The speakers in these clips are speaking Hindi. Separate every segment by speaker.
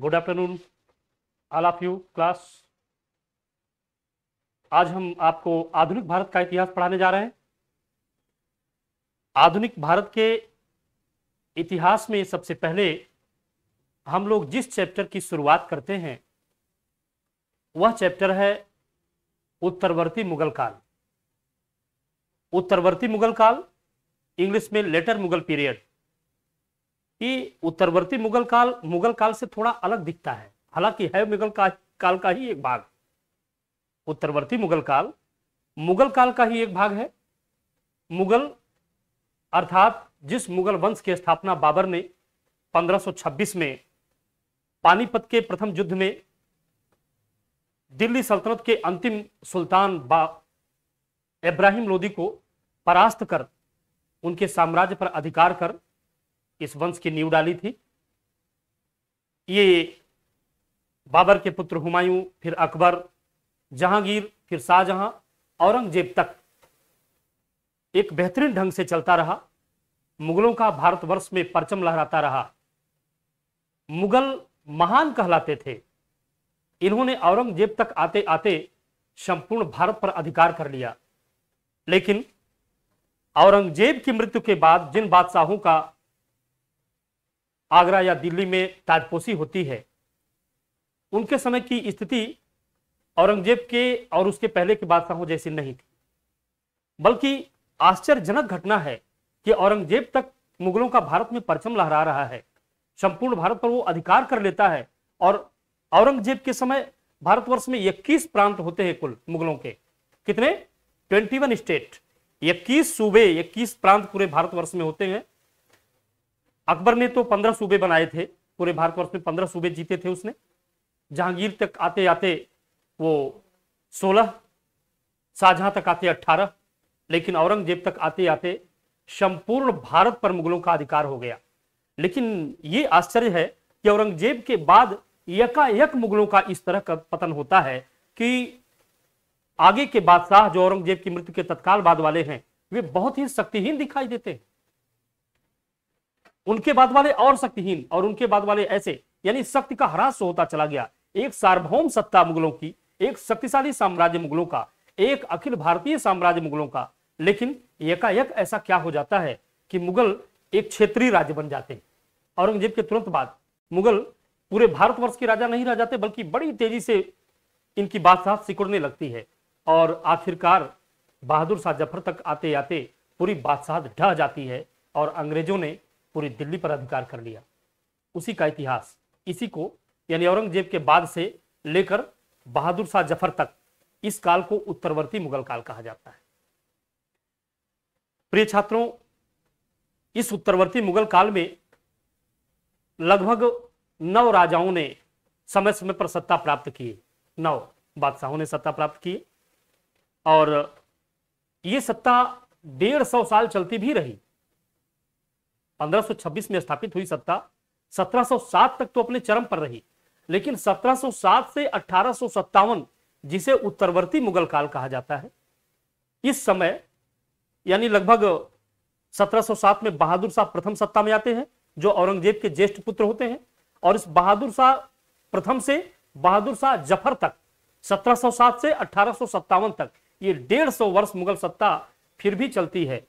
Speaker 1: good afternoon all of you class आज हम आपको आधुनिक भारत का इतिहास पढ़ाने जा रहे हैं आधुनिक भारत के इतिहास में सबसे पहले हम लोग जिस चैप्टर की शुरुआत करते हैं वह चैप्टर है उत्तरवर्ती मुगल काल उत्तरवर्ती मुगल काल इंग्लिश में लेटर मुगल पीरियड कि उत्तरवर्ती मुगल काल मुगल काल से थोड़ा अलग दिखता है हालांकि है मुगल का, काल का ही एक भाग उत्तरवर्ती मुगल काल मुगल काल का ही एक भाग है मुगल अर्थात जिस मुगल वंश की स्थापना बाबर ने 1526 में पानीपत के प्रथम युद्ध में दिल्ली सल्तनत के अंतिम सुल्तान बा इब्राहिम लोदी को परास्त कर उनके साम्राज्य पर अधिकार कर इस वंश की नींव डाली थी ये बाबर के पुत्र हुमायूं फिर अकबर जहांगीर फिर शाहजहां औरंगजेब तक एक बेहतरीन ढंग से चलता रहा मुगलों का भारतवर्ष में परचम लहराता रहा मुगल महान कहलाते थे इन्होंने औरंगजेब तक आते आते संपूर्ण भारत पर अधिकार कर लिया लेकिन औरंगजेब की मृत्यु के बाद जिन बादशाहों का आगरा या दिल्ली में ताजपोशी होती है उनके समय की स्थिति औरंगजेब के और उसके पहले के कहूँ जैसी नहीं थी बल्कि आश्चर्यजनक घटना है कि औरंगजेब तक मुगलों का भारत में परचम लहरा रहा है संपूर्ण भारत पर वो अधिकार कर लेता है और औरंगजेब के समय भारतवर्ष में 21 प्रांत होते हैं कुल मुगलों के कितने 21 स्टेट 21 सूबे 21 प्रांत पूरे भारतवर्ष में होते हैं अकबर ने तो पंद्रह सूबे बनाए थे पूरे भारतवर्ष में पंद्रह सूबे जीते थे उसने जहांगीर तक आते आते वो सोलह शाहजहां तक आते अट्ठारह लेकिन औरंगजेब तक आते आते संपूर्ण भारत पर मुगलों का अधिकार हो गया लेकिन ये आश्चर्य है कि औरंगजेब के बाद यकायक मुगलों का इस तरह का पतन होता है कि आगे के बादशाह जो औरंगजेब की मृत्यु के तत्काल बाद वाले हैं वे बहुत ही शक्तिहीन दिखाई देते हैं उनके बाद वाले और शक्तिहीन और उनके बाद वाले ऐसे यानी शक्ति का ह्रास होता चला गया एक सार्वभौम सत्ता मुगलों की एक शक्तिशाली साम्राज्य मुगलों का एक अखिल भारतीय साम्राज्य मुगलों का लेकिन एकाएक ऐसा क्या हो जाता है कि मुगल एक क्षेत्रीय राज्य बन जाते हैं औरंगजेब के तुरंत बाद मुगल पूरे भारतवर्ष के राजा नहीं रह जाते बल्कि बड़ी तेजी से इनकी बादशाह सिकुड़ने लगती है और आखिरकार बहादुर शाह जफर तक आते आते पूरी बादशाह ढह जाती है और अंग्रेजों ने पूरी दिल्ली पर अधिकार कर लिया उसी का इतिहास इसी को यानी औरंगजेब के बाद से लेकर बहादुर शाह जफर तक इस काल को उत्तरवर्ती मुगल काल कहा जाता है प्रिय छात्रों इस उत्तरवर्ती मुगल काल में लगभग नौ राजाओं ने समय समय पर सत्ता प्राप्त किए नौ बादशाहों ने सत्ता प्राप्त की और ये सत्ता डेढ़ सौ साल चलती भी रही 1526 में स्थापित हुई सत्ता 1707 तक तो अपने चरम पर रही लेकिन 1707 से अठारह जिसे उत्तरवर्ती मुगल काल कहा जाता है इस समय यानी लगभग 1707 में बहादुर शाह प्रथम सत्ता में आते हैं जो औरंगजेब के ज्येष्ठ पुत्र होते हैं और इस बहादुर शाह प्रथम से बहादुर शाह जफर तक 1707 से अठारह तक ये डेढ़ सौ वर्ष मुगल सत्ता फिर भी चलती है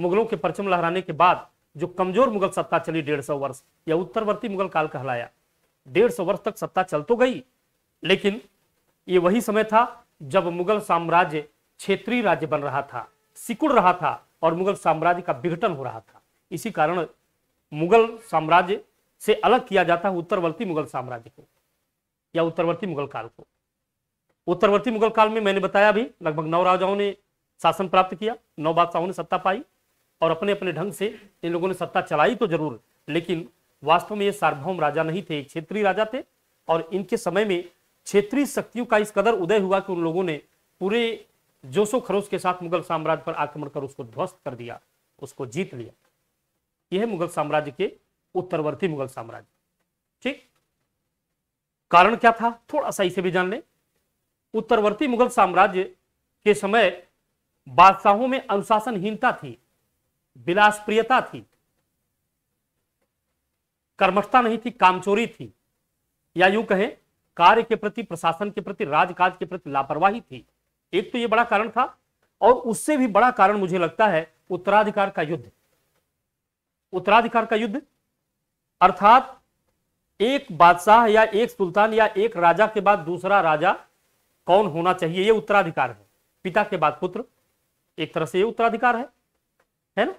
Speaker 1: मुगलों के परचम लहराने के बाद जो कमजोर मुगल सत्ता चली डेढ़ सौ वर्ष या उत्तरवर्ती मुगल काल कहलाया डेढ़ सौ वर्ष तक सत्ता चल तो गई लेकिन ये वही समय था जब मुगल साम्राज्य क्षेत्रीय राज्य बन रहा था सिकुड़ रहा था और मुगल साम्राज्य का विघटन हो रहा था इसी कारण मुगल साम्राज्य से अलग किया जाता है उत्तरवर्ती मुगल साम्राज्य को या उत्तरवर्ती मुगल काल को उत्तरवर्ती मुगल काल में मैंने बताया भी लगभग नौ राजाओं ने शासन प्राप्त किया नौ बादशाहों ने सत्ता पाई और अपने अपने ढंग से इन लोगों ने सत्ता चलाई तो जरूर लेकिन वास्तव में ये सार्वभौम राजा नहीं थे क्षेत्रीय राजा थे और इनके समय में क्षेत्रीय शक्तियों का इस कदर उदय हुआ कि उन लोगों ने पूरे जोशो खरोश के साथ मुगल साम्राज्य पर आक्रमण कर उसको ध्वस्त कर दिया उसको जीत लिया यह है मुगल साम्राज्य के उत्तरवर्ती मुगल साम्राज्य ठीक कारण क्या था थोड़ा सा इसे भी जान ले उत्तरवर्ती मुगल साम्राज्य के समय बादशाहों में अनुशासनहीनता थी विलासप्रियता थी कर्मठता नहीं थी कामचोरी थी या यूं कहें कार्य के प्रति प्रशासन के प्रति राजकाज के प्रति लापरवाही थी एक तो यह बड़ा कारण था और उससे भी बड़ा कारण मुझे लगता है उत्तराधिकार का युद्ध उत्तराधिकार का युद्ध अर्थात एक बादशाह या एक सुल्तान या एक राजा के बाद दूसरा राजा कौन होना चाहिए यह उत्तराधिकार है पिता के बाद पुत्र एक तरह से यह उत्तराधिकार है है ना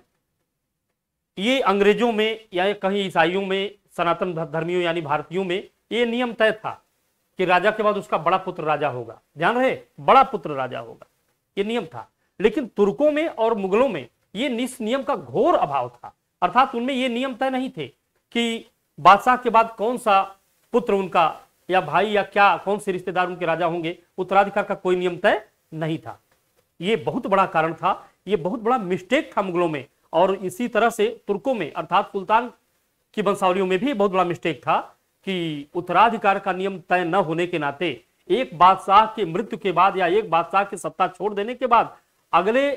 Speaker 1: ये अंग्रेजों में या कहीं ईसाइयों में सनातन धर्मियों यानी भारतीयों में ये नियम तय था कि राजा के बाद उसका बड़ा पुत्र राजा होगा ध्यान रहे बड़ा पुत्र राजा होगा ये नियम था लेकिन तुर्कों में और मुगलों में ये इस नियम का घोर अभाव था अर्थात उनमें ये नियम तय नहीं थे कि बादशाह के बाद कौन सा पुत्र उनका या भाई या क्या कौन से रिश्तेदार उनके राजा होंगे उत्तराधिकार का कोई नियम तय नहीं था ये बहुत बड़ा कारण था ये बहुत बड़ा मिस्टेक था मुगलों में और इसी तरह से तुर्कों में अर्थात सुल्तान की वंशावलियों में भी बहुत बड़ा मिस्टेक था कि उत्तराधिकार का नियम तय न होने के नाते एक बादशाह के मृत्यु के बाद या एक बादशाह की सत्ता छोड़ देने के बाद अगले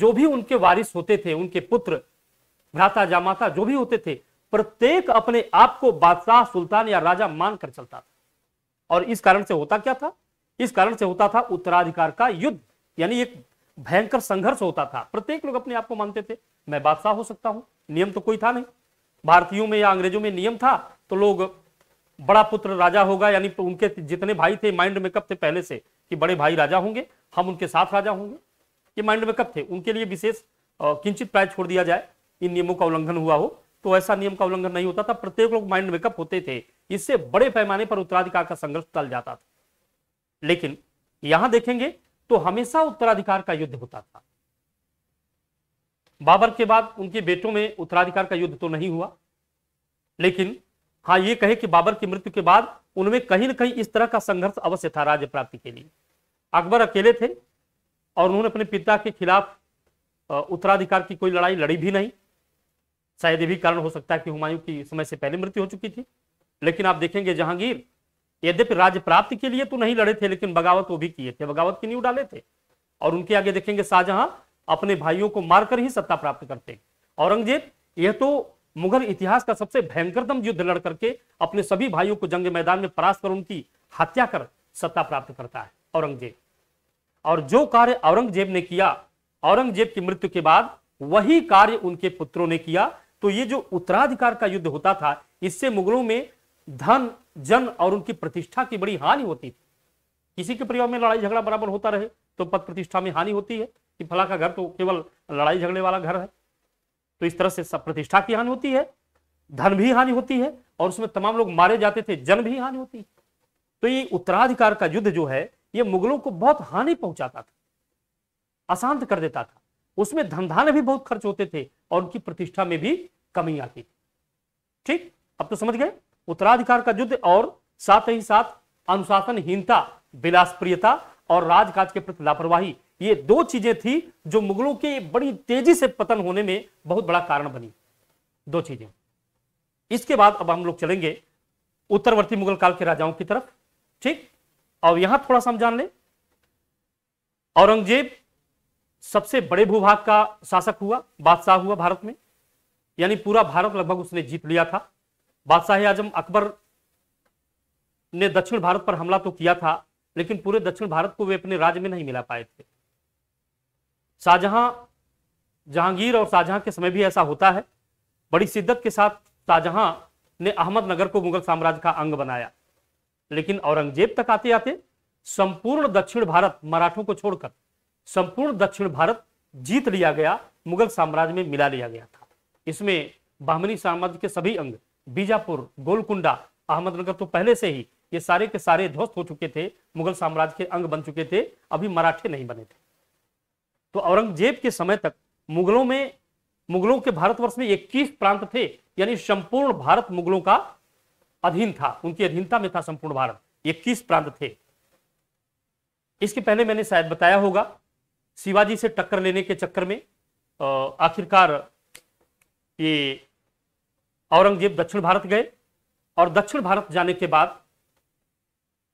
Speaker 1: जो भी उनके वारिस होते थे उनके पुत्र भ्राता जामाता जो भी होते थे प्रत्येक अपने आप को बादशाह सुल्तान या राजा मानकर चलता था और इस कारण से होता क्या था इस कारण से होता था उत्तराधिकार का युद्ध यानी एक भयंकर संघर्ष होता था प्रत्येक लोग अपने आप को मानते थे मैं बादशाह हो सकता हूं नियम तो कोई था नहीं भारतीयों में या अंग्रेजों में नियम था तो लोग बड़ा पुत्र राजा होगा यानी उनके जितने भाई थे माइंड मेकअप थे पहले से कि बड़े भाई राजा होंगे हम उनके साथ राजा होंगे ये माइंड कब थे उनके लिए विशेष किंचित प्राय छोड़ दिया जाए इन नियमों का उल्लंघन हुआ हो तो ऐसा नियम का उल्लंघन नहीं होता था प्रत्येक लोग माइंड मेकअप होते थे इससे बड़े पैमाने पर उत्तराधिकार का संघर्ष टल जाता था लेकिन यहां देखेंगे तो हमेशा उत्तराधिकार का युद्ध होता था बाबर के बाद उनके बेटों में उत्तराधिकार का युद्ध तो नहीं हुआ लेकिन हाँ ये कहे कि बाबर की मृत्यु के बाद उनमें कहीं ना कहीं इस तरह का संघर्ष अवश्य था राज्य प्राप्ति के लिए अकबर अकेले थे और उन्होंने अपने पिता के खिलाफ उत्तराधिकार की कोई लड़ाई लड़ी भी नहीं शायद ये भी कारण हो सकता है कि हुमायूं की समय से पहले मृत्यु हो चुकी थी लेकिन आप देखेंगे जहांगीर यद्यपि राज्य प्राप्ति के लिए तो नहीं लड़े थे लेकिन बगावत वो भी किए थे बगावत की नींव डाले थे और उनके आगे देखेंगे शाहजहां अपने भाइयों को मारकर ही सत्ता प्राप्त करते हैं औरंगजेब यह तो मुगल इतिहास का सबसे भयंकरतम युद्ध लड़ करके अपने सभी भाइयों को जंग मैदान में परास्त कर उनकी हत्या कर सत्ता प्राप्त करता है औरंगजेब और जो कार्य औरंगजेब ने किया औरंगजेब की मृत्यु के बाद वही कार्य उनके पुत्रों ने किया तो ये जो उत्तराधिकार का युद्ध होता था इससे मुगलों में धन जन और उनकी प्रतिष्ठा की बड़ी हानि होती थी किसी के परिवार में लड़ाई झगड़ा बराबर होता रहे तो पद प्रतिष्ठा में हानि होती है कि फला का घर तो केवल लड़ाई झगड़े वाला घर है तो इस तरह से सब प्रतिष्ठा की हानि होती है धन भी हानि होती है और उसमें तमाम लोग मारे जाते थे जन भी हानि होती है तो ये उत्तराधिकार का युद्ध जो है ये मुगलों को बहुत हानि पहुंचाता था अशांत कर देता था उसमें धनधान भी बहुत खर्च होते थे और उनकी प्रतिष्ठा में भी कमी आती थी ठीक अब तो समझ गए उत्तराधिकार का युद्ध और साथ ही साथ अनुशासनहीनता विलासप्रियता और राजकाज के प्रति लापरवाही ये दो चीजें थी जो मुगलों के बड़ी तेजी से पतन होने में बहुत बड़ा कारण बनी दो चीजें इसके बाद अब हम लोग चलेंगे उत्तरवर्ती मुगल काल के राजाओं की तरफ ठीक और यहां थोड़ा सा हम जान लें औरंगजेब सबसे बड़े भूभाग का शासक हुआ बादशाह हुआ भारत में यानी पूरा भारत लगभग उसने जीत लिया था बादशाह आजम अकबर ने दक्षिण भारत पर हमला तो किया था लेकिन पूरे दक्षिण भारत को वे अपने राज्य में नहीं मिला पाए थे शाहजहां जहांगीर और शाहजहां के समय भी ऐसा होता है बड़ी शिद्दत के साथ शाहजहां ने अहमदनगर को मुगल साम्राज्य का अंग बनाया लेकिन औरंगजेब तक आते आते संपूर्ण दक्षिण भारत मराठों को छोड़कर संपूर्ण दक्षिण भारत जीत लिया गया मुगल साम्राज्य में मिला लिया गया था इसमें बाहमनी साम्राज्य के सभी अंग बीजापुर गोलकुंडा अहमदनगर तो पहले से ही ये सारे के सारे ध्वस्त हो चुके थे मुगल साम्राज्य के अंग बन चुके थे अभी मराठे नहीं बने थे तो औरंगजेब के समय तक मुगलों में मुगलों के भारतवर्ष में इक्कीस प्रांत थे यानी संपूर्ण भारत मुगलों का अधीन था उनकी अधीनता में था संपूर्ण भारत इक्कीस प्रांत थे इसके पहले मैंने शायद बताया होगा शिवाजी से टक्कर लेने के चक्कर में आखिरकार ये औरंगजेब दक्षिण भारत गए और दक्षिण भारत जाने के बाद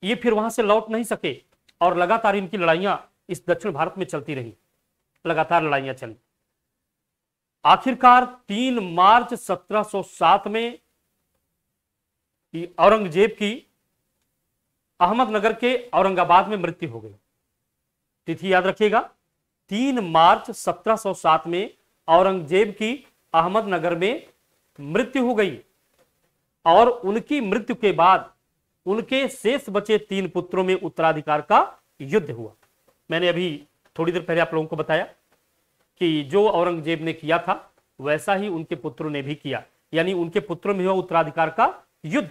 Speaker 1: ये फिर वहां से लौट नहीं सके और लगातार इनकी लड़ाइयां इस दक्षिण भारत में चलती रही लगातार लड़ाइयां चली आखिरकार 3 मार्च 1707 में औरंगजेब की अहमदनगर के औरंगाबाद में मृत्यु हो गई तिथि याद रखिएगा 3 मार्च 1707 में औरंगजेब की अहमदनगर में मृत्यु हो गई और उनकी मृत्यु के बाद उनके शेष बचे तीन पुत्रों में उत्तराधिकार का युद्ध हुआ मैंने अभी थोड़ी देर पहले आप लोगों को बताया कि जो औरंगजेब ने किया था वैसा ही उनके पुत्रों ने भी किया यानी उनके पुत्रों में हुआ उत्तराधिकार का युद्ध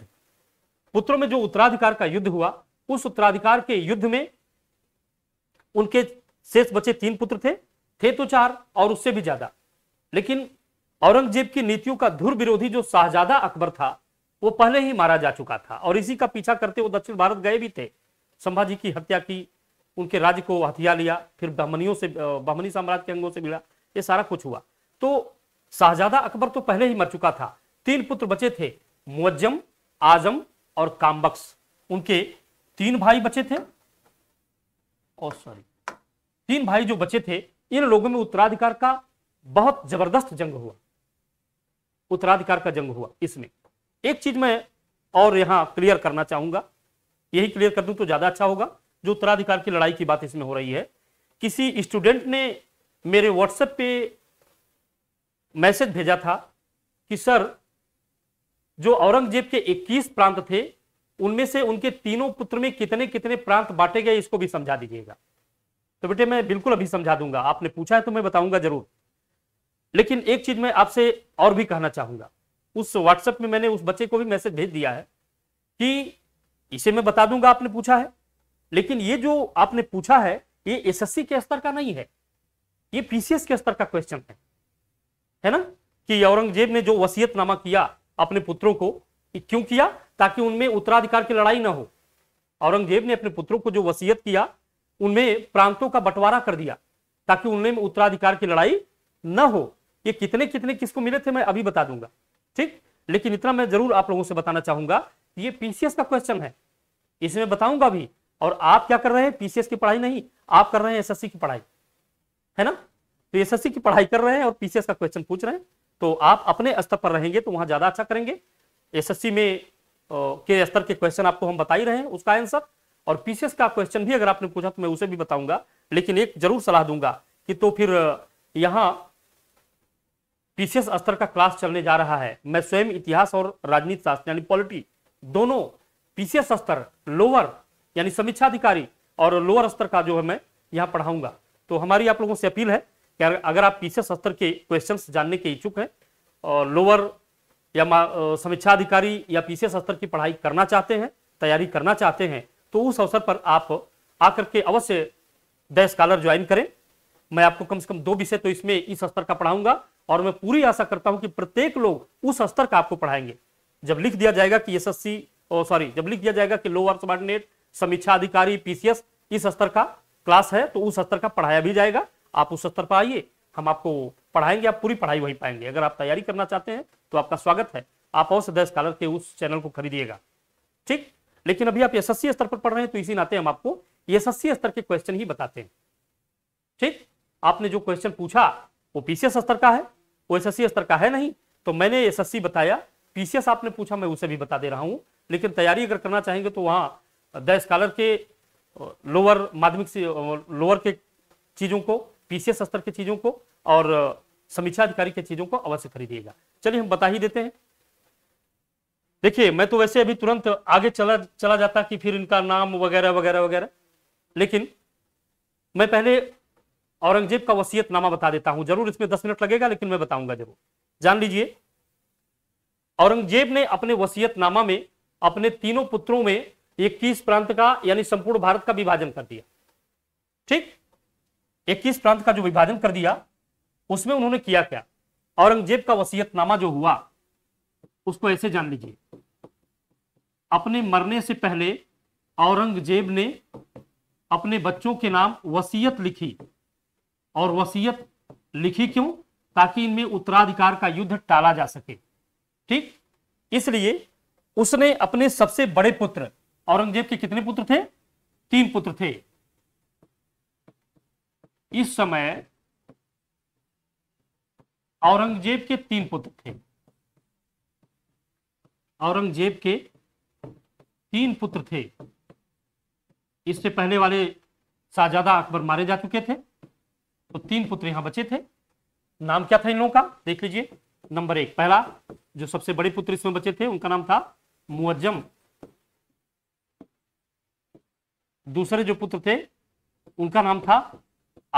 Speaker 1: पुत्रों में जो उत्तराधिकार का युद्ध हुआ उस उत्तराधिकार के युद्ध में उनके शेष बचे तीन पुत्र थे थे तो चार और उससे भी ज्यादा लेकिन औरंगजेब की नीतियों का धुर विरोधी जो शाहजादा अकबर था वो पहले ही मारा जा चुका था और इसी का पीछा करते वो दक्षिण भारत गए भी थे संभाजी की हत्या की उनके राज्य को हथिया लिया फिर बहमनियों से ब्राह्मणी साम्राज्य के अंगों से मिला ये सारा कुछ हुआ तो शाहजादा अकबर तो पहले ही मर चुका था तीन पुत्र बचे थे मुअज्जम आजम और कामबक्स उनके तीन भाई बचे थे और सॉरी तीन भाई जो बचे थे इन लोगों में उत्तराधिकार का बहुत जबरदस्त जंग हुआ उत्तराधिकार का जंग हुआ इसमें एक चीज मैं और यहां क्लियर करना चाहूंगा यही क्लियर कर दूं तो ज्यादा अच्छा होगा जो उत्तराधिकार की लड़ाई की बात इसमें हो रही है किसी स्टूडेंट ने मेरे व्हाट्सएप पे मैसेज भेजा था कि सर जो औरंगजेब के 21 प्रांत थे उनमें से उनके तीनों पुत्र में कितने कितने प्रांत बांटे गए इसको भी समझा दीजिएगा तो बेटे मैं बिल्कुल अभी समझा दूंगा आपने पूछा है तो मैं बताऊंगा जरूर लेकिन एक चीज मैं आपसे और भी कहना चाहूंगा उस व्हाट्सएप में मैंने उस बच्चे को भी मैसेज भेज दिया है कि इसे मैं बता दूंगा आपने पूछा है लेकिन ये जो आपने पूछा है ये एसएससी के स्तर का नहीं है ये पीसीएस के स्तर का क्वेश्चन है है ना कि औरंगजेब ने जो वसीयतनामा किया अपने पुत्रों को क्यों किया ताकि उनमें उत्तराधिकार की लड़ाई ना हो औरंगजेब ने अपने पुत्रों को जो वसीयत किया उनमें प्रांतों का बंटवारा कर दिया ताकि उनमें उत्तराधिकार की लड़ाई न हो ये कितने कितने किसको मिले थे मैं अभी बता दूंगा ठीक लेकिन इतना मैं जरूर आप लोगों से बताना चाहूंगा ये पीसीएस का क्वेश्चन है इसमें बताऊंगा भी और आप क्या कर रहे हैं पीसीएस की पढ़ाई नहीं आप कर रहे हैं एसएससी की पढ़ाई है ना तो एसएससी की पढ़ाई कर रहे हैं और पीसीएस का क्वेश्चन पूछ रहे हैं तो आप अपने स्तर पर रहेंगे तो वहां ज्यादा अच्छा करेंगे एसएससी में के स्तर के क्वेश्चन आपको हम बता ही रहे हैं उसका आंसर और पीसीएस का क्वेश्चन भी अगर आपने पूछा तो मैं उसे भी बताऊंगा लेकिन एक जरूर सलाह दूंगा कि तो फिर यहाँ पीसीएस स्तर का क्लास चलने जा रहा है मैं स्वयं इतिहास और राजनीति शास्त्र यानी पॉलिटी दोनों पीसीएस स्तर लोअर यानी अधिकारी और लोअर स्तर का जो है मैं यहाँ पढ़ाऊंगा तो हमारी आप लोगों से अपील है कि अगर आप पीछे स्तर के क्वेश्चंस जानने के इच्छुक हैं और लोअर या समीक्षा अधिकारी या पीछे स्तर की पढ़ाई करना चाहते हैं तैयारी करना चाहते हैं तो उस अवसर पर आप आकर के अवश्य द स्कॉलर ज्वाइन करें मैं आपको कम से कम दो विषय तो इसमें इस स्तर का पढ़ाऊंगा और मैं पूरी आशा करता हूं कि प्रत्येक लोग उस स्तर का आपको पढ़ाएंगे जब लिख दिया जाएगा कि एस एस सॉरी जब लिख दिया जाएगा कि लोअर सबॉर्डिनेट समीक्षा अधिकारी पीसीएस इस स्तर का क्लास है तो उस स्तर का पढ़ाया भी जाएगा आप उस स्तर पर आइए हम आपको पढ़ाएंगे आप पूरी पढ़ाई वहीं पाएंगे अगर आप तैयारी करना चाहते हैं तो आपका स्वागत है आप और सदैव स्कॉलर के उस चैनल को खरीदिएगा ठीक लेकिन अभी आप यशस्वी स्तर पर पढ़ रहे हैं तो इसी नाते हम आपको यशस्वी स्तर के क्वेश्चन ही बताते हैं ठीक आपने जो क्वेश्चन पूछा वो पीसीएस स्तर का है वो एसएससी स्तर का है नहीं तो मैंने एसएससी बताया पीसीएस आपने पूछा मैं उसे भी बता दे रहा हूं लेकिन तैयारी अगर करना चाहेंगे तो वहां द स्कॉलर के लोअर माध्यमिक से लोअर के चीज़ों को पीसीएस स्तर के चीज़ों को और समीक्षा अधिकारी के चीज़ों को अवश्य खरीदिएगा चलिए हम बता ही देते हैं देखिए मैं तो वैसे अभी तुरंत आगे चला चला जाता कि फिर इनका नाम वगैरह वगैरह वगैरह लेकिन मैं पहले औरंगजेब का नामा बता देता हूं जरूर इसमें दस मिनट लगेगा लेकिन मैं बताऊंगा जरूर जान लीजिए औरंगजेब ने अपने वसीयतनामा में अपने तीनों पुत्रों में इक्कीस प्रांत का यानी संपूर्ण भारत का विभाजन कर दिया ठीक इक्कीस प्रांत का जो विभाजन कर दिया उसमें उन्होंने किया क्या औरंगजेब का वसीयतनामा जो हुआ उसको ऐसे जान लीजिए अपने मरने से पहले औरंगजेब ने अपने बच्चों के नाम वसीयत लिखी और वसीयत लिखी क्यों ताकि इनमें उत्तराधिकार का युद्ध टाला जा सके ठीक इसलिए उसने अपने सबसे बड़े पुत्र औरंगजेब के कितने पुत्र थे तीन पुत्र थे इस समय औरंगजेब के तीन पुत्र थे औरंगजेब के तीन पुत्र थे इससे पहले वाले शाहजादा अकबर मारे जा चुके थे तो तीन पुत्र यहां बचे थे नाम क्या था इन लोगों का देख लीजिए नंबर एक पहला जो सबसे बड़े पुत्र इसमें बचे थे उनका नाम था मुअज्जम दूसरे जो पुत्र थे उनका नाम था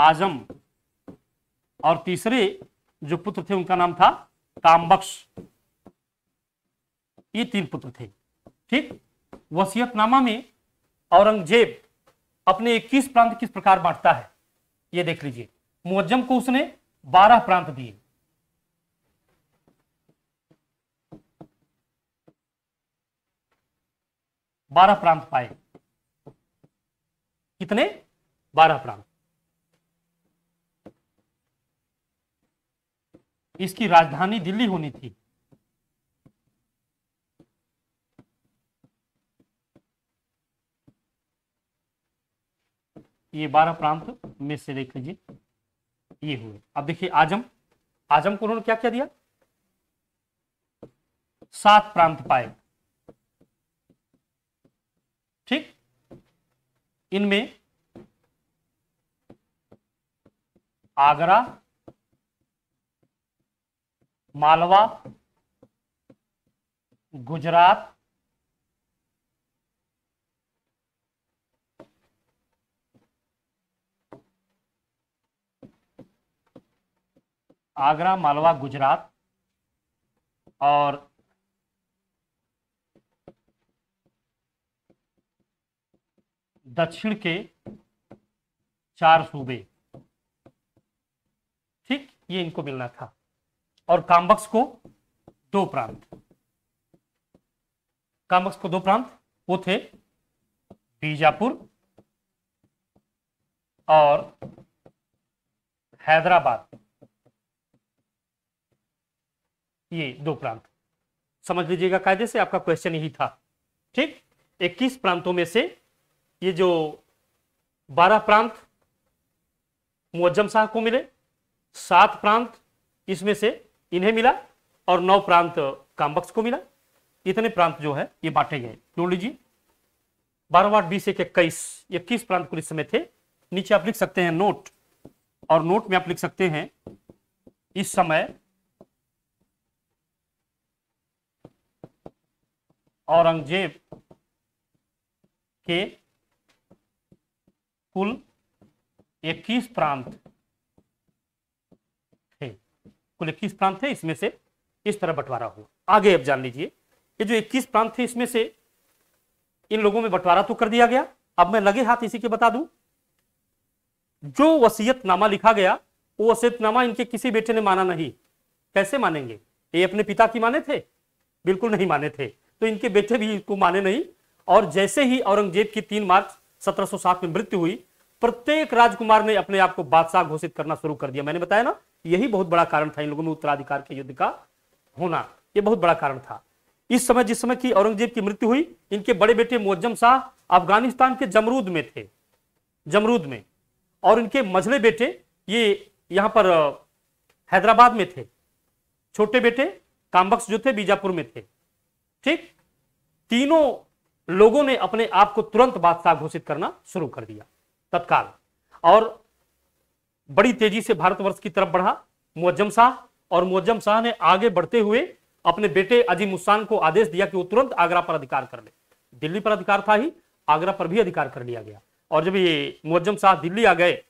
Speaker 1: आजम और तीसरे जो पुत्र थे उनका नाम था कामबक्श ये तीन पुत्र थे ठीक वसीयतनामा में औरंगजेब अपने 21 प्रांत किस प्रकार बांटता है ये देख लीजिए मुअज्जम को उसने 12 प्रांत दिए बारह प्रांत पाए कितने बारह प्रांत इसकी राजधानी दिल्ली होनी थी ये बारह प्रांत में से देख लीजिए ये हुए अब देखिए आजम आजम को उन्होंने क्या क्या दिया सात प्रांत पाए ठीक इनमें आगरा मालवा गुजरात आगरा मालवा गुजरात और दक्षिण के चार सूबे ठीक ये इनको मिलना था और काम्बक्स को दो प्रांत काम्बक्स को दो प्रांत वो थे बीजापुर और हैदराबाद ये दो प्रांत समझ लीजिएगा कायदे से आपका क्वेश्चन यही था ठीक 21 प्रांतों में से ये जो बारह प्रांत मुअज्जम शाह को मिले सात प्रांत इसमें से इन्हें मिला और नौ प्रांत कामबक्स को मिला इतने प्रांत जो है ये बांटे गए जोड़ लीजिए बारह आठ बीस एक इक्कीस इक्कीस प्रांत कुल इस समय थे नीचे आप लिख सकते हैं नोट और नोट में आप लिख सकते हैं इस समय औरंगजेब के कुल 21 प्रांत थे कुल 21 प्रांत थे इसमें से इस तरह बंटवारा हुआ आगे अब जान लीजिए ये जो 21 प्रांत थे इसमें से इन लोगों में बंटवारा तो कर दिया गया अब मैं लगे हाथ इसी के बता दूं जो वसीयतनामा लिखा गया वो वसीयतनामा इनके किसी बेटे ने माना नहीं कैसे मानेंगे ये अपने पिता की माने थे बिल्कुल नहीं माने थे तो इनके बेटे भी इसको माने नहीं और जैसे ही औरंगजेब की तीन मार्च 1707 में मृत्यु हुई प्रत्येक राजकुमार ने अपने आप को बादशाह घोषित करना शुरू कर दिया मैंने बताया ना यही बहुत बड़ा कारण था इन लोगों में उत्तराधिकार के युद्ध का होना यह बहुत बड़ा कारण था इस समय जिस समय की औरंगजेब की मृत्यु हुई इनके बड़े बेटे मुअज्जम शाह अफगानिस्तान के जमरूद में थे जमरूद में और इनके मझले बेटे ये यहां पर हैदराबाद में थे छोटे बेटे काम्बक्स जो थे बीजापुर में थे ठीक तीनों लोगों ने अपने आप को तुरंत बादशाह घोषित करना शुरू कर दिया तत्काल और बड़ी तेजी से भारतवर्ष की तरफ बढ़ा मुअज्जम शाह और मुअज्जम शाह ने आगे बढ़ते हुए अपने बेटे अजीम उस्सान को आदेश दिया कि वो तुरंत आगरा पर अधिकार कर ले दिल्ली पर अधिकार था ही आगरा पर भी अधिकार कर लिया गया और जब ये मुअज्जम शाह दिल्ली आ गए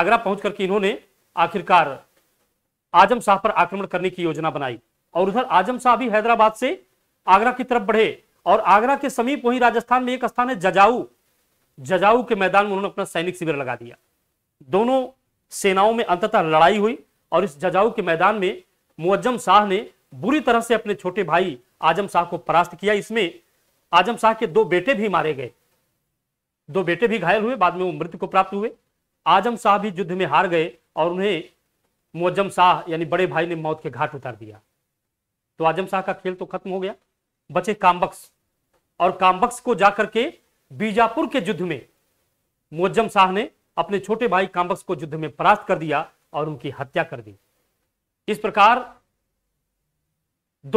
Speaker 1: आगरा पहुंच करके इन्होंने आखिरकार आजम शाह पर आक्रमण करने की योजना बनाई और उधर आजम शाह भी हैदराबाद से आगरा की तरफ बढ़े और आगरा के समीप वही राजस्थान में एक स्थान है जजाऊ जजाऊ के मैदान में उन्होंने अपना सैनिक शिविर लगा दिया दोनों सेनाओं में अंततः लड़ाई हुई और इस जजाऊ के मैदान में मुअज्जम शाह ने बुरी तरह से अपने छोटे भाई आजम शाह को परास्त किया इसमें आजम शाह के दो बेटे भी मारे गए दो बेटे भी घायल हुए बाद में वो मृत्यु को प्राप्त हुए आजम शाह भी युद्ध में हार गए और उन्हें मुअज्जम शाह यानी बड़े भाई ने मौत के घाट उतार दिया तो आजम शाह का खेल तो खत्म हो गया बचे कामबख्श और काम्बक्स को जाकर के बीजापुर के युद्ध में मोजम शाह ने अपने छोटे भाई काम्बक्स को युद्ध में परास्त कर दिया और उनकी हत्या कर दी इस प्रकार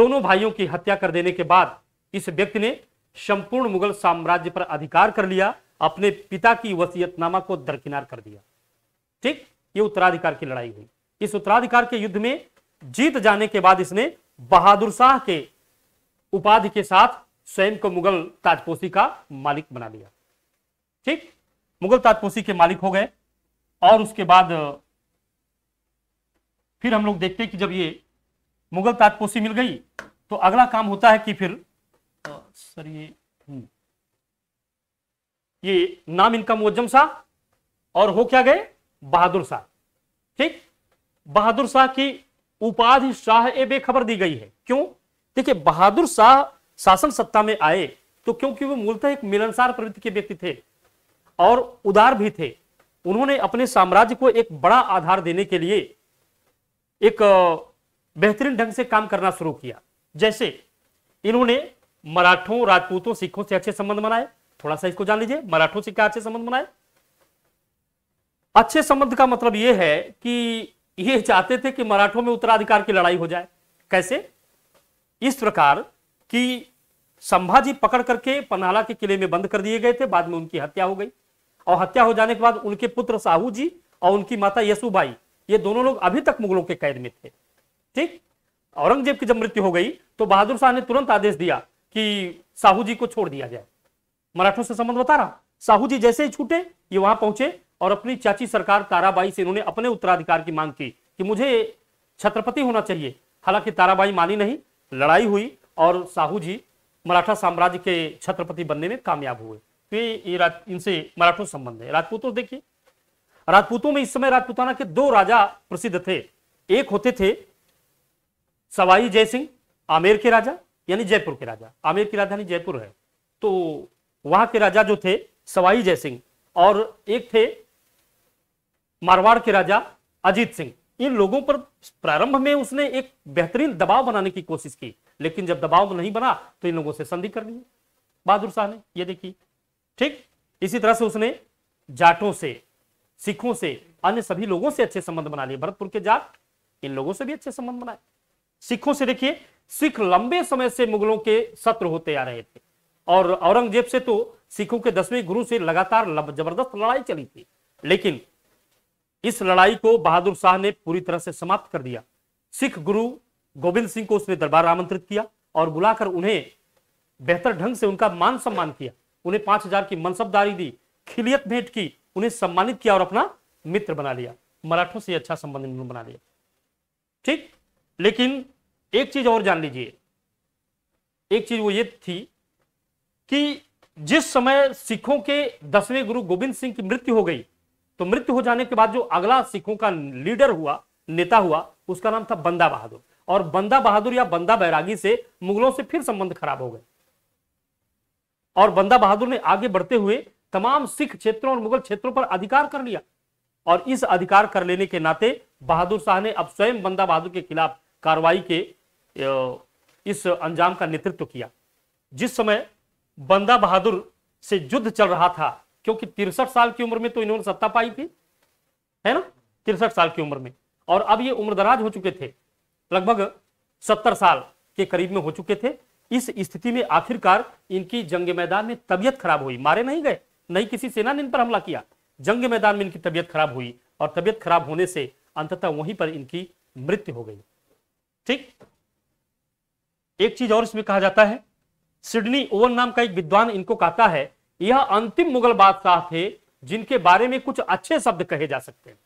Speaker 1: दोनों भाइयों की हत्या कर देने के बाद इस व्यक्ति ने संपूर्ण मुगल साम्राज्य पर अधिकार कर लिया अपने पिता की वसीयतनामा को दरकिनार कर दिया ठीक ये उत्तराधिकार की लड़ाई हुई इस उत्तराधिकार के युद्ध में जीत जाने के बाद इसने बहादुर शाह के उपाधि के साथ स्वयं को मुगल ताजपोशी का मालिक बना लिया ठीक मुगल ताजपोशी के मालिक हो गए और उसके बाद फिर हम लोग देखते हैं कि जब ये मुगल ताजपोशी मिल गई तो अगला काम होता है कि फिर सर ये हम्म, ये नाम इनका मुज्जम शाह और हो क्या गए बहादुर शाह ठीक बहादुर शाह की उपाधि शाह ए बेखबर दी गई है क्यों देखिए बहादुर शाह शासन सत्ता में आए तो क्योंकि वो मूलतः एक मिलनसार प्रवृत्ति के व्यक्ति थे और उदार भी थे उन्होंने अपने साम्राज्य को एक बड़ा आधार देने के लिए एक बेहतरीन ढंग से काम करना शुरू किया जैसे इन्होंने मराठों राजपूतों सिखों से अच्छे संबंध बनाए थोड़ा सा इसको जान लीजिए मराठों से क्या अच्छे संबंध बनाए अच्छे संबंध का मतलब यह है कि ये चाहते थे कि मराठों में उत्तराधिकार की लड़ाई हो जाए कैसे इस प्रकार कि संभाजी पकड़ करके पनाला के किले में बंद कर दिए गए थे बाद में उनकी हत्या हो गई और हत्या हो जाने के बाद उनके पुत्र साहू जी और उनकी माता यसुबाई ये दोनों लोग अभी तक मुगलों के कैद में थे ठीक औरंगजेब की जब मृत्यु हो गई तो बहादुर शाह ने तुरंत आदेश दिया कि साहू जी को छोड़ दिया जाए मराठों से संबंध बता रहा साहू जी जैसे ही छूटे ये वहां पहुंचे और अपनी चाची सरकार ताराबाई से इन्होंने अपने उत्तराधिकार की मांग की कि मुझे छत्रपति होना चाहिए हालांकि ताराबाई मानी नहीं लड़ाई हुई और साहू जी मराठा साम्राज्य के छत्रपति बनने में कामयाब हुए तो ये इनसे मराठों संबंध है राजपूतों देखिए राजपूतों में इस समय राजपूताना के दो राजा प्रसिद्ध थे एक होते थे सवाई जय सिंह आमेर के राजा यानी जयपुर के राजा आमेर की राजधानी जयपुर है तो वहां के राजा जो थे सवाई जय सिंह और एक थे मारवाड़ के राजा अजीत सिंह इन लोगों पर प्रारंभ में उसने एक बेहतरीन दबाव बनाने की कोशिश की लेकिन जब दबाव नहीं बना तो इन लोगों से संधि कर ली बहादुर शाह ने यह देखिए ठीक इसी तरह से उसने जाटों से सिखों से अन्य सभी लोगों से अच्छे संबंध बना लिए भरतपुर के जाट इन लोगों से भी अच्छे संबंध बनाए सिखों से देखिए सिख लंबे समय से मुगलों के शत्रु होते आ रहे थे और औरंगजेब से तो सिखों के दसवें गुरु से लगातार जबरदस्त लड़ाई चली थी लेकिन इस लड़ाई को बहादुर शाह ने पूरी तरह से समाप्त कर दिया सिख गुरु गोविंद सिंह को उसने दरबार आमंत्रित किया और बुलाकर उन्हें बेहतर ढंग से उनका मान सम्मान किया उन्हें पांच हजार की मनसबदारी दी खिलियत भेंट की उन्हें सम्मानित किया और अपना मित्र बना लिया मराठों से अच्छा संबंध बना लिया ठीक लेकिन एक चीज और जान लीजिए एक चीज वो ये थी कि जिस समय सिखों के दसवें गुरु गोविंद सिंह की मृत्यु हो गई तो मृत्यु हो जाने के बाद जो अगला सिखों का लीडर हुआ नेता हुआ उसका नाम था बंदा बहादुर और बंदा बहादुर या बंदा बैरागी से मुगलों से फिर संबंध खराब हो गए और बंदा बहादुर ने आगे बढ़ते हुए तमाम सिख क्षेत्रों और मुगल क्षेत्रों पर अधिकार कर लिया और इस अधिकार कर लेने के नाते बहादुर शाह ने अब स्वयं बंदा बहादुर के खिलाफ कार्रवाई के इस अंजाम का नेतृत्व किया जिस समय बंदा बहादुर से युद्ध चल रहा था क्योंकि तिरसठ साल की उम्र में तो इन्होंने सत्ता पाई थी है ना तिरसठ साल की उम्र में और अब ये उम्रदराज हो चुके थे लगभग सत्तर साल के करीब में हो चुके थे इस स्थिति में आखिरकार इनकी जंग मैदान में तबियत खराब हुई मारे नहीं गए नहीं किसी सेना ने इन पर हमला किया जंग मैदान में इनकी तबियत खराब हुई और तबियत खराब होने से अंततः वहीं पर इनकी मृत्यु हो गई ठीक एक चीज और इसमें कहा जाता है सिडनी ओवन नाम का एक विद्वान इनको कहता है यह अंतिम मुगल बादशाह थे जिनके बारे में कुछ अच्छे शब्द कहे जा सकते हैं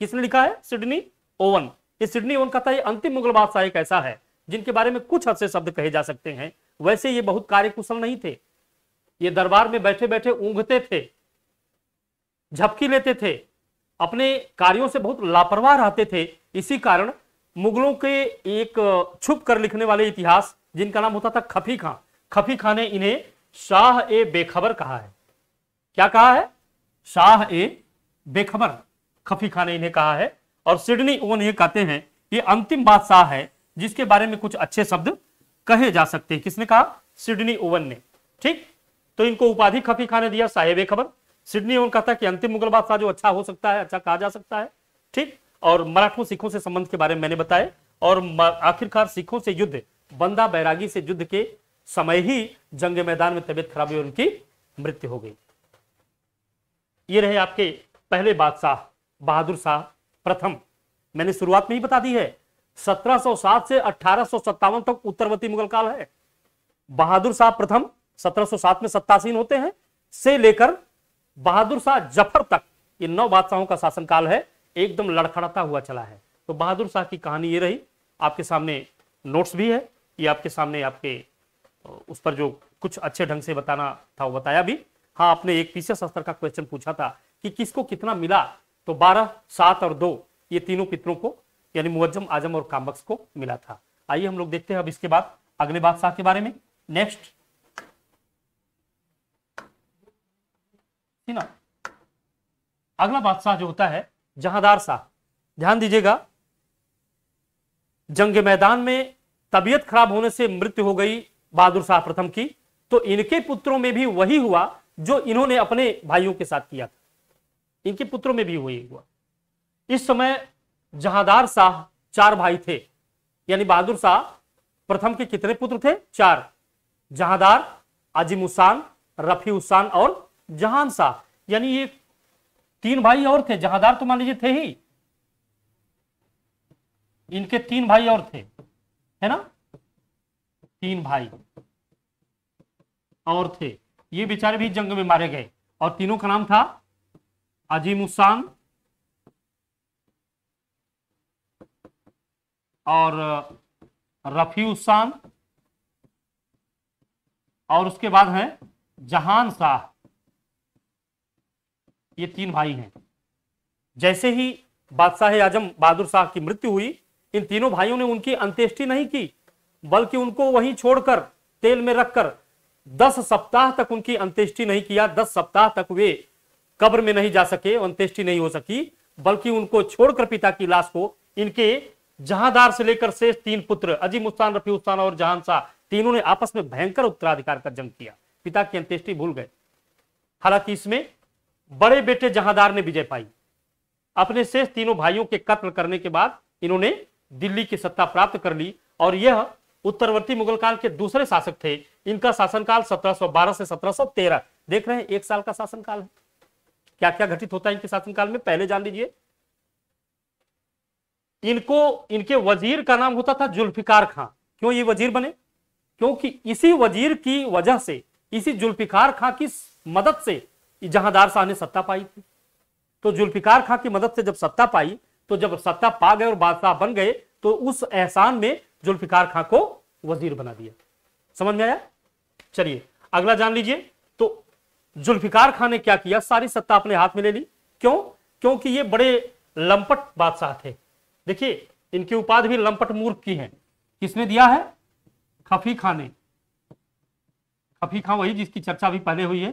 Speaker 1: किसने लिखा है सिडनी ओवन कि सिडनी ओन कहता है अंतिम मुगल बादशाह एक ऐसा है जिनके बारे में कुछ हद से शब्द कहे जा सकते हैं वैसे ये बहुत कार्यकुशल नहीं थे ये दरबार में बैठे बैठे ऊंघते थे झपकी लेते थे अपने कार्यों से बहुत लापरवाह रहते थे इसी कारण मुगलों के एक छुप कर लिखने वाले इतिहास जिनका नाम होता था खफी खां खफी खां ने इन्हें शाह ए बेखबर कहा है क्या कहा है शाह ए बेखबर खफी खां ने इन्हें कहा है और सिडनी ओन ये कहते हैं ये अंतिम बादशाह है जिसके बारे में कुछ अच्छे शब्द कहे जा सकते हैं किसने कहा सिडनी ओवन ने ठीक तो इनको उपाधि खफी खाने दिया साहेब खबर सिडनी ओवन कहता कि अंतिम मुगल बादशाह जो अच्छा हो सकता है अच्छा कहा जा सकता है ठीक और मराठों सिखों से संबंध के बारे में मैंने बताया और आखिरकार सिखों से युद्ध बंदा बैरागी से युद्ध के समय ही जंग मैदान में तबियत खराब हुई और उनकी मृत्यु हो गई ये रहे आपके पहले बादशाह बहादुर शाह प्रथम मैंने शुरुआत में ही बता दी है 1707 से अठारह तक उत्तरवर्ती मुगल काल है बहादुर शाह प्रथम 1707 में सत्तासीन होते हैं से लेकर बहादुर शाह जफर तक ये नौ बादशाहों का शासन काल है एकदम लड़खड़ाता हुआ चला है तो बहादुर शाह की कहानी ये रही आपके सामने नोट्स भी है ये आपके सामने आपके उस पर जो कुछ अच्छे ढंग से बताना था वो बताया भी हाँ आपने एक पीछे शस्त्र का क्वेश्चन पूछा था कि किसको कितना मिला तो बारह सात और दो ये तीनों पितरों को यानी मुवज्जम आजम और कामबक्स को मिला था आइए हम लोग देखते हैं अब इसके बाद अगले बादशाह के बारे में नेक्स्ट ना अगला बादशाह जो होता है जहादार शाह ध्यान दीजिएगा जंग मैदान में तबीयत खराब होने से मृत्यु हो गई बहादुर शाह प्रथम की तो इनके पुत्रों में भी वही हुआ जो इन्होंने अपने भाइयों के साथ किया था इनके पुत्रों में भी वही हुआ इस समय जहादार शाह चार भाई थे यानी बहादुर शाह प्रथम के कितने पुत्र थे चार जहादार आजिम उसान रफी उसान और जहान शाह यानी ये तीन भाई और थे जहादार तो मान लीजिए थे ही इनके तीन भाई और थे है ना तीन भाई और थे ये बेचारे भी जंग में मारे गए और तीनों का नाम था अजीमुसान और रफीउसान uh, और उसके बाद हैं जहान शाह ये तीन भाई हैं जैसे ही बादशाह आजम बहादुर शाह की मृत्यु हुई इन तीनों भाइयों ने उनकी अंत्येष्टि नहीं की बल्कि उनको वहीं छोड़कर तेल में रखकर दस सप्ताह तक उनकी अंत्येष्टि नहीं किया दस सप्ताह तक वे कब्र में नहीं जा सके अंत्येष्टि नहीं हो सकी बल्कि उनको छोड़कर पिता की लाश को इनके जहादार से लेकर शेष तीन पुत्र अजीम उस्तान रफी उस्तान और जहान शाह तीनों ने आपस में भयंकर उत्तराधिकार का जंग किया पिता की अंत्येष्टि भूल गए हालांकि इसमें बड़े बेटे जहादार ने विजय पाई अपने शेष तीनों भाइयों के कत्ल करने के बाद इन्होंने दिल्ली की सत्ता प्राप्त कर ली और यह उत्तरवर्ती मुगल काल के दूसरे शासक थे इनका शासनकाल 1712 से 1713 देख रहे हैं एक साल का शासनकाल है क्या क्या घटित होता है इनके शासनकाल में पहले जान लीजिए इनको इनके वजीर का नाम होता था जुल्फिकार खां क्यों ये वजीर बने क्योंकि इसी वजीर की वजह से इसी जुल्फिकार खां की मदद से जहांदार शाह ने सत्ता पाई थी तो जुल्फिकार खां की मदद से जब सत्ता पाई तो जब सत्ता पा गए और बादशाह बन गए तो उस एहसान में जुल्फिकार खां को वजीर बना दिया समझ में आया चलिए अगला जान लीजिए जुल्फिकार खान ने क्या किया सारी सत्ता अपने हाथ में ले ली क्यों क्योंकि ये बड़े लंपट बादशाह थे देखिए इनकी उपाधि भी लंपट मूर्ख की है किसने दिया है खफी खान ने खफी खान वही जिसकी चर्चा भी पहले हुई है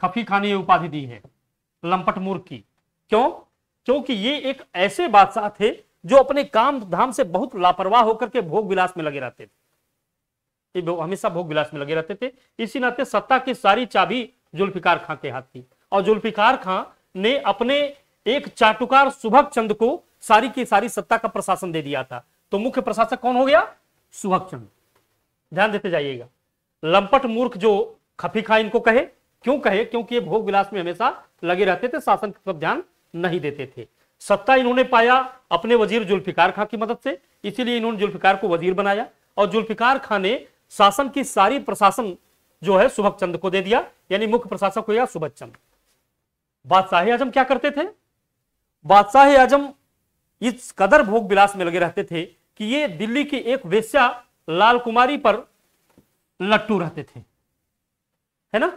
Speaker 1: खफी खान ने यह उपाधि दी है लंपट मूर्ख की क्यों क्योंकि ये एक ऐसे बादशाह थे जो अपने काम धाम से बहुत लापरवाह होकर के भोग विलास में लगे रहते थे ये हमेशा भोग विलास में लगे रहते थे इसी नाते सत्ता की सारी चाबी जुल्फिकार खां के हाथ थी और जुल्फिकार खां ने अपने एक चाटुकार सुभक चंद को सारी की सारी सत्ता का प्रशासन दे दिया था तो मुख्य प्रशासक कौन हो गया सुभक चंद ध्यान देते जाइएगा लंपट मूर्ख जो खफी खां इनको कहे क्यों कहे क्योंकि ये भोग विलास में हमेशा लगे रहते थे शासन की तरफ ध्यान नहीं देते थे सत्ता इन्होंने पाया अपने वजीर जुल्फिकार खां की मदद से इसीलिए इन्होंने जुल्फिकार को वजीर बनाया और जुल्फिकार खां ने शासन की सारी प्रशासन जो है सुभक चंद को दे दिया यानी मुख्य प्रशासक होगा सुभक चंद बादशाह आजम क्या करते थे बादशाह आजम इस कदर भोग विलास में लगे रहते थे कि ये दिल्ली की एक वेश्या लाल कुमारी पर लट्टू रहते थे है ना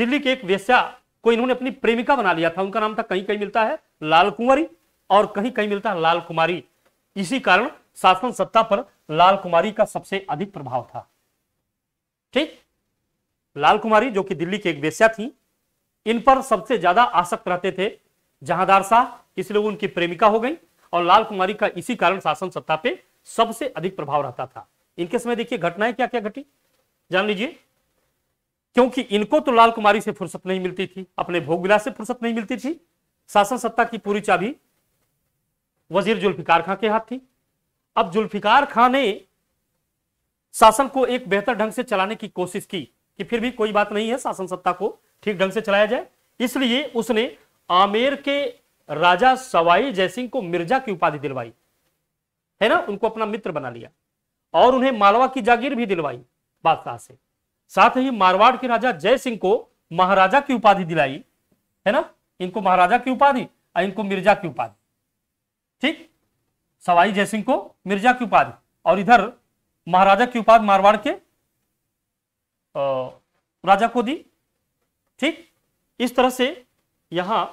Speaker 1: दिल्ली के एक वेश्या को इन्होंने अपनी प्रेमिका बना लिया था उनका नाम था कहीं कहीं मिलता है लाल कुमारी और कहीं कहीं मिलता है लाल कुमारी इसी कारण शासन सत्ता पर लाल कुमारी का सबसे अधिक प्रभाव था ठीक लाल कुमारी जो कि दिल्ली की एक वेश्या थी इन पर सबसे ज्यादा आसक्त रहते थे जहादार शाह इसलिए उनकी प्रेमिका हो गई और लाल कुमारी का इसी कारण शासन सत्ता पे सबसे अधिक प्रभाव रहता था इनके समय देखिए घटनाएं क्या क्या घटी जान लीजिए क्योंकि इनको तो लाल कुमारी से फुर्सत नहीं मिलती थी अपने भोग विलास से फुर्सत नहीं मिलती थी शासन सत्ता की पूरी चाबी वजीर जुल्फिकार खां के हाथ थी अब जुल्फिकार खां ने शासन को एक बेहतर ढंग से चलाने की कोशिश की कि फिर भी कोई बात नहीं है शासन सत्ता को ठीक ढंग से चलाया जाए इसलिए उसने आमेर के राजा सवाई जयसिंह को मिर्जा की उपाधि दिलवाई है ना उनको अपना मित्र बना लिया और उन्हें मालवा की जागीर भी दिलवाई बादशाह से साथ ही मारवाड़ के राजा जय सिंह को महाराजा की उपाधि दिलाई है ना इनको महाराजा की उपाधि और इनको मिर्जा की उपाधि ठीक सवाई जयसिंह को मिर्जा की उपाधि और इधर महाराजा की उपाधि मारवाड़ के राजा को दी ठीक इस तरह से यहां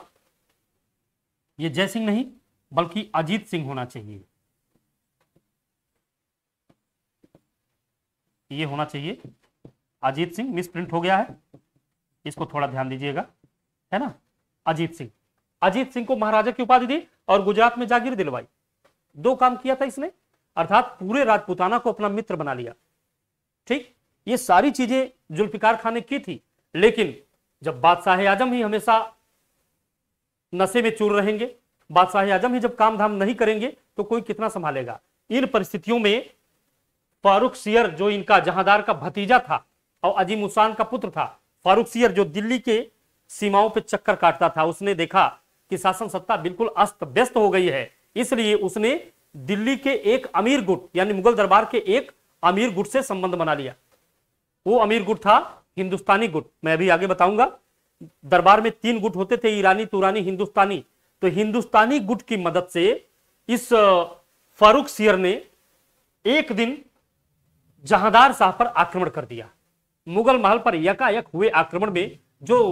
Speaker 1: ये जय सिंह नहीं बल्कि अजीत सिंह होना चाहिए ये होना चाहिए अजीत सिंह मिस प्रिंट हो गया है इसको थोड़ा ध्यान दीजिएगा है ना अजीत सिंह अजीत सिंह को महाराजा की उपाधि दी और गुजरात में जागीर दिलवाई दो काम किया था इसने अर्थात पूरे राजपुताना को अपना मित्र बना लिया ठीक ये सारी चीजें जुल्फिकार खान ने की थी लेकिन जब बादशाह आजम ही हमेशा नशे में चूर रहेंगे बादशाह आजम ही जब काम धाम नहीं करेंगे तो कोई कितना संभालेगा इन परिस्थितियों में फारूक सियर जो इनका जहांदार का भतीजा था और अजीम उसान का पुत्र था फारूक सियर जो दिल्ली के सीमाओं पर चक्कर काटता था उसने देखा कि शासन सत्ता बिल्कुल अस्त व्यस्त हो गई है इसलिए उसने दिल्ली के एक अमीर गुट यानी मुगल दरबार के एक अमीर गुट से संबंध बना लिया वो अमीर गुट था हिंदुस्तानी गुट मैं अभी आगे बताऊंगा दरबार में तीन गुट होते थे ईरानी तुरानी हिंदुस्तानी तो हिंदुस्तानी गुट की मदद से इस फारूक सियर ने एक दिन जहादार शाह पर आक्रमण कर दिया मुगल महल पर यकायक हुए आक्रमण में जो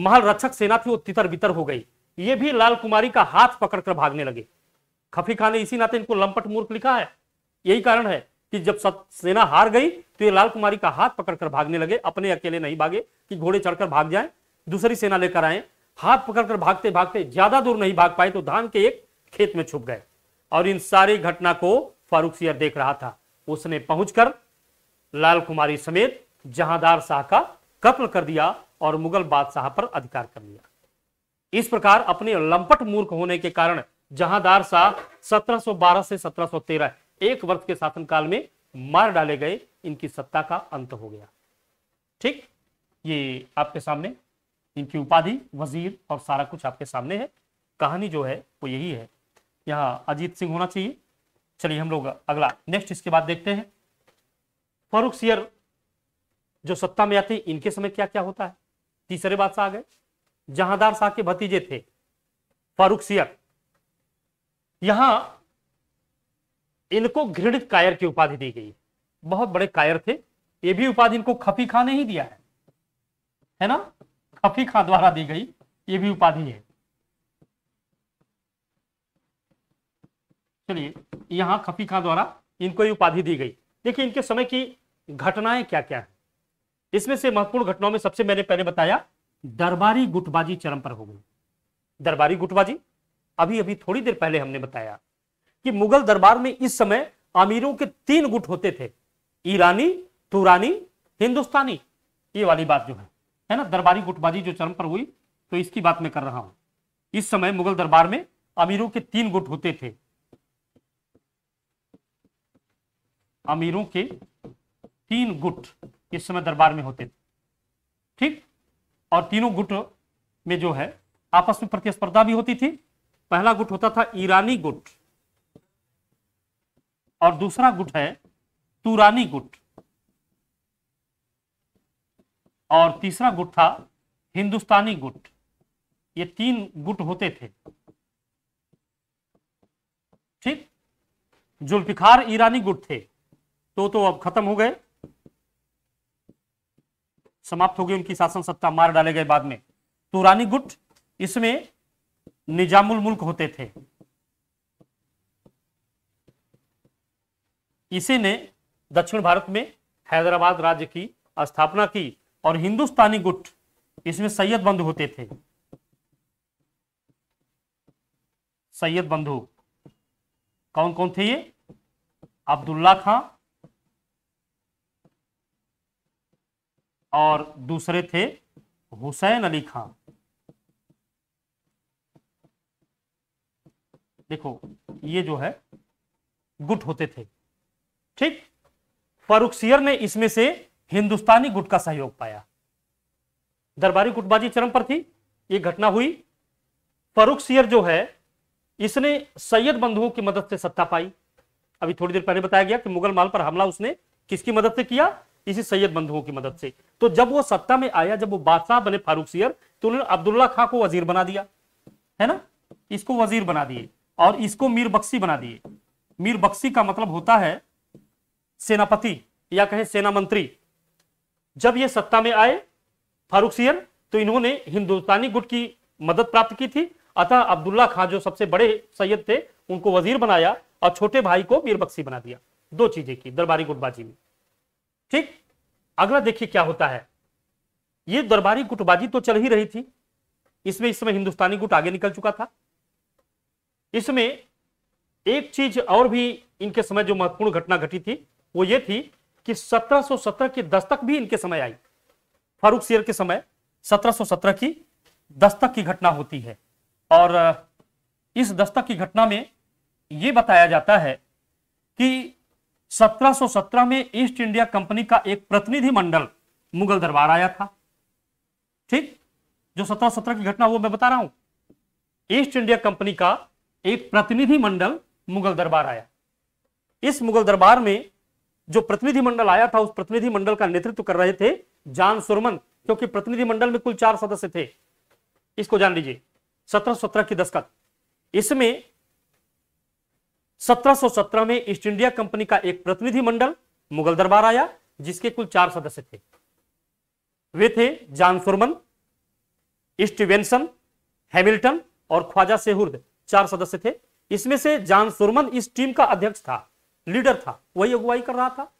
Speaker 1: महल रक्षक सेना थी वो तितर बितर हो गई ये भी लाल कुमारी का हाथ पकड़कर भागने लगे खफी खान ने इसी नाते इनको लंपट मूर्ख लिखा है यही कारण है कि जब सेना हार गई तो ये लाल कुमारी का हाथ पकड़कर भागने लगे अपने अकेले नहीं भागे कि घोड़े चढ़कर भाग जाए दूसरी सेना लेकर आए हाथ पकड़कर भागते भागते ज्यादा दूर नहीं भाग पाए तो धान के एक खेत में छुप गए और इन सारी घटना को फारूक सियर देख रहा था उसने पहुंचकर लाल कुमारी समेत जहादार शाह का कत्ल कर दिया और मुगल बादशाह पर अधिकार कर लिया इस प्रकार अपने लंपट मूर्ख होने के कारण जहादार शाह 1712 से 1713 एक वर्ष के शासनकाल में मार डाले गए इनकी सत्ता का अंत हो गया ठीक ये आपके सामने इनकी उपाधि वजीर और सारा कुछ आपके सामने है कहानी जो है वो यही है यहाँ अजीत सिंह होना चाहिए चलिए हम लोग अगला नेक्स्ट इसके बाद देखते हैं फारूक सियर जो सत्ता में आते इनके समय क्या क्या होता है तीसरे बादशाह आ गए जहांदार शाह के भतीजे थे फारूक सियर यहां इनको घृणित कायर की उपाधि दी गई बहुत बड़े कायर थे ये भी उपाधि इनको खफी खां ने ही दिया है है ना खफी खां द्वारा दी गई ये भी उपाधि है चलिए यहां खफी खां द्वारा इनको ये उपाधि दी गई देखिए इनके समय की घटनाएं क्या क्या है इसमें से महत्वपूर्ण घटनाओं में सबसे मैंने पहले बताया दरबारी गुटबाजी चरम पर हो गई दरबारी गुटबाजी अभी अभी थोड़ी देर पहले हमने बताया कि मुगल दरबार में इस समय अमीरों के तीन गुट होते थे ईरानी तुरानी हिंदुस्तानी ये वाली बात जो है है ना दरबारी गुटबाजी जो चरम पर हुई तो इसकी बात मैं कर रहा हूं इस समय मुगल दरबार में अमीरों के तीन गुट होते थे अमीरों के तीन गुट इस समय दरबार में होते थे ठीक और तीनों गुट में जो है आपस में प्रतिस्पर्धा भी होती थी पहला गुट होता था ईरानी गुट और दूसरा गुट है तुरानी गुट और तीसरा गुट था हिंदुस्तानी गुट ये तीन गुट होते थे ठीक जुल्फिकार ईरानी गुट थे तो तो अब खत्म हो गए समाप्त हो गए उनकी शासन सत्ता मार डाले गए बाद में तुरानी गुट इसमें निजामुल मुल्क होते थे इसी ने दक्षिण भारत में हैदराबाद राज्य की स्थापना की और हिंदुस्तानी गुट इसमें सैयद बंधु होते थे सैयद बंधु कौन कौन थे ये अब्दुल्ला खां और दूसरे थे हुसैन अली खां देखो ये जो है गुट होते थे ठीक सियर ने इसमें से हिंदुस्तानी गुट का सहयोग पाया दरबारी गुटबाजी चरम पर थी ये घटना हुई फरुख सियर जो है इसने सैयद बंधुओं की मदद से सत्ता पाई अभी थोड़ी देर पहले बताया गया कि मुगल माल पर हमला उसने किसकी मदद से किया इसी सैयद बंधुओं की मदद से तो जब वो सत्ता में आया जब वो बादशाह बने फारूक सियर तो उन्होंने अब्दुल्ला खां को वजीर बना दिया है ना इसको वजीर बना दिए और इसको मीर बख्शी बना दिए मीर बख्शी का मतलब होता है सेनापति या कहें सेना मंत्री जब ये सत्ता में आए फारूक सियर तो इन्होंने हिंदुस्तानी गुट की मदद प्राप्त की थी अतः अब्दुल्ला खान जो सबसे बड़े सैयद थे उनको वजीर बनाया और छोटे भाई को मीर बख्शी बना दिया दो चीजें की दरबारी गुटबाजी में ठीक अगला देखिए क्या होता है ये दरबारी गुटबाजी तो चल ही रही थी इसमें इस समय हिंदुस्तानी गुट आगे निकल चुका था इसमें एक चीज और भी इनके समय जो महत्वपूर्ण घटना घटी थी वो ये थी कि 1717 की दस्तक भी इनके समय आई फारूक शेर के समय 1717 की दस्तक की घटना होती है और इस दस्तक की घटना में ये बताया जाता है कि 1717 में ईस्ट इंडिया कंपनी का एक प्रतिनिधि मंडल मुगल दरबार आया था ठीक जो 1717 की घटना वो मैं बता रहा हूं ईस्ट इंडिया कंपनी का एक प्रतिनिधि मंडल मुगल दरबार आया इस मुगल दरबार में जो प्रतिनिधि मंडल आया था उस प्रतिनिधि मंडल का नेतृत्व कर रहे थे जान सुरमन क्योंकि प्रतिनिधि मंडल में कुल चार सदस्य थे इसको जान लीजिए सत्रह सत्रह की दस्तक इसमें सत्रह सत्रह में ईस्ट इंडिया कंपनी का एक प्रतिनिधि मंडल मुगल दरबार आया जिसके कुल चार सदस्य थे वे थे जान सुरमन ईस्ट वेंसन हैमिल्टन और ख्वाजा सेहुर्द चार सदस्य थे इसमें से जान सुरमन इस टीम का अध्यक्ष था लीडर था वही अगुवाई कर रहा था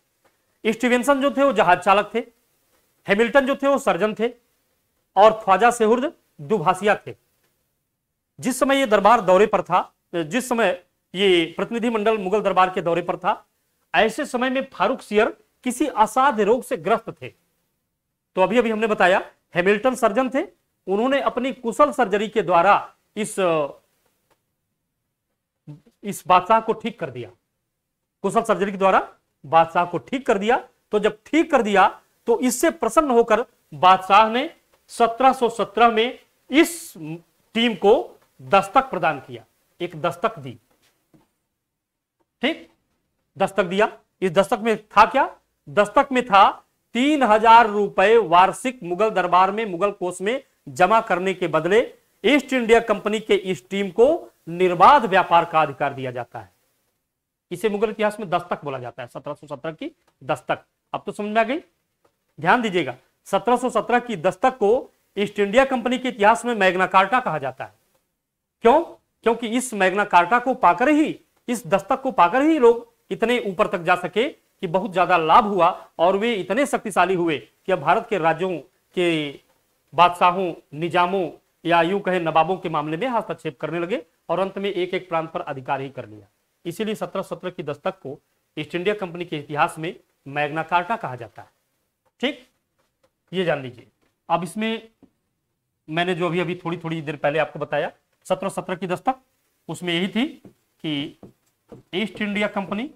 Speaker 1: स्टीवेंसन जो थे वो जहाज चालक थे हेमिल्टन जो थे वो सर्जन थे और ख्वाजा सेहुर्द दुभाषिया थे जिस समय ये दरबार दौरे पर था जिस समय ये प्रतिनिधिमंडल मुगल दरबार के दौरे पर था ऐसे समय में फारूक सियर किसी असाध्य रोग से ग्रस्त थे तो अभी अभी हमने बताया हेमिल्टन सर्जन थे उन्होंने अपनी कुशल सर्जरी के द्वारा इस इस बादशाह को ठीक कर दिया कुशल सर्जरी के द्वारा बादशाह को ठीक कर दिया तो जब ठीक कर दिया तो इससे प्रसन्न होकर बादशाह ने 1717 में इस टीम को दस्तक प्रदान किया एक दस्तक दी ठीक दस्तक दिया इस दस्तक में था क्या दस्तक में था तीन हजार रुपए वार्षिक मुगल दरबार में मुगल कोष में जमा करने के बदले ईस्ट इंडिया कंपनी के इस टीम को निर्बाध व्यापार का अधिकार दिया जाता है इसे मुगल इतिहास में दस्तक बोला जाता है 1717 की दस्तक अब तो समझ में आ गई ध्यान दीजिएगा 1717 की दस्तक को ईस्ट इंडिया कंपनी के इतिहास में मैग्ना कार्टा कहा जाता है क्यों क्योंकि इस मैग्ना कार्टा को पाकर ही इस दस्तक को पाकर ही लोग इतने ऊपर तक जा सके कि बहुत ज्यादा लाभ हुआ और वे इतने शक्तिशाली हुए कि अब भारत के राज्यों के बादशाहों निजामों या यूं कहे नवाबों के मामले में हस्तक्षेप करने लगे और अंत में एक एक प्रांत पर अधिकार ही कर लिया इसीलिए सत्रह सत्रह की दस्तक को ईस्ट इंडिया कंपनी के इतिहास में मैग्ना कार्टा कहा जाता है ठीक ये जान लीजिए अब इसमें मैंने जो अभी अभी थोड़ी थोड़ी देर पहले आपको बताया सत्रह सत्रह की दस्तक उसमें यही थी कि ईस्ट इंडिया कंपनी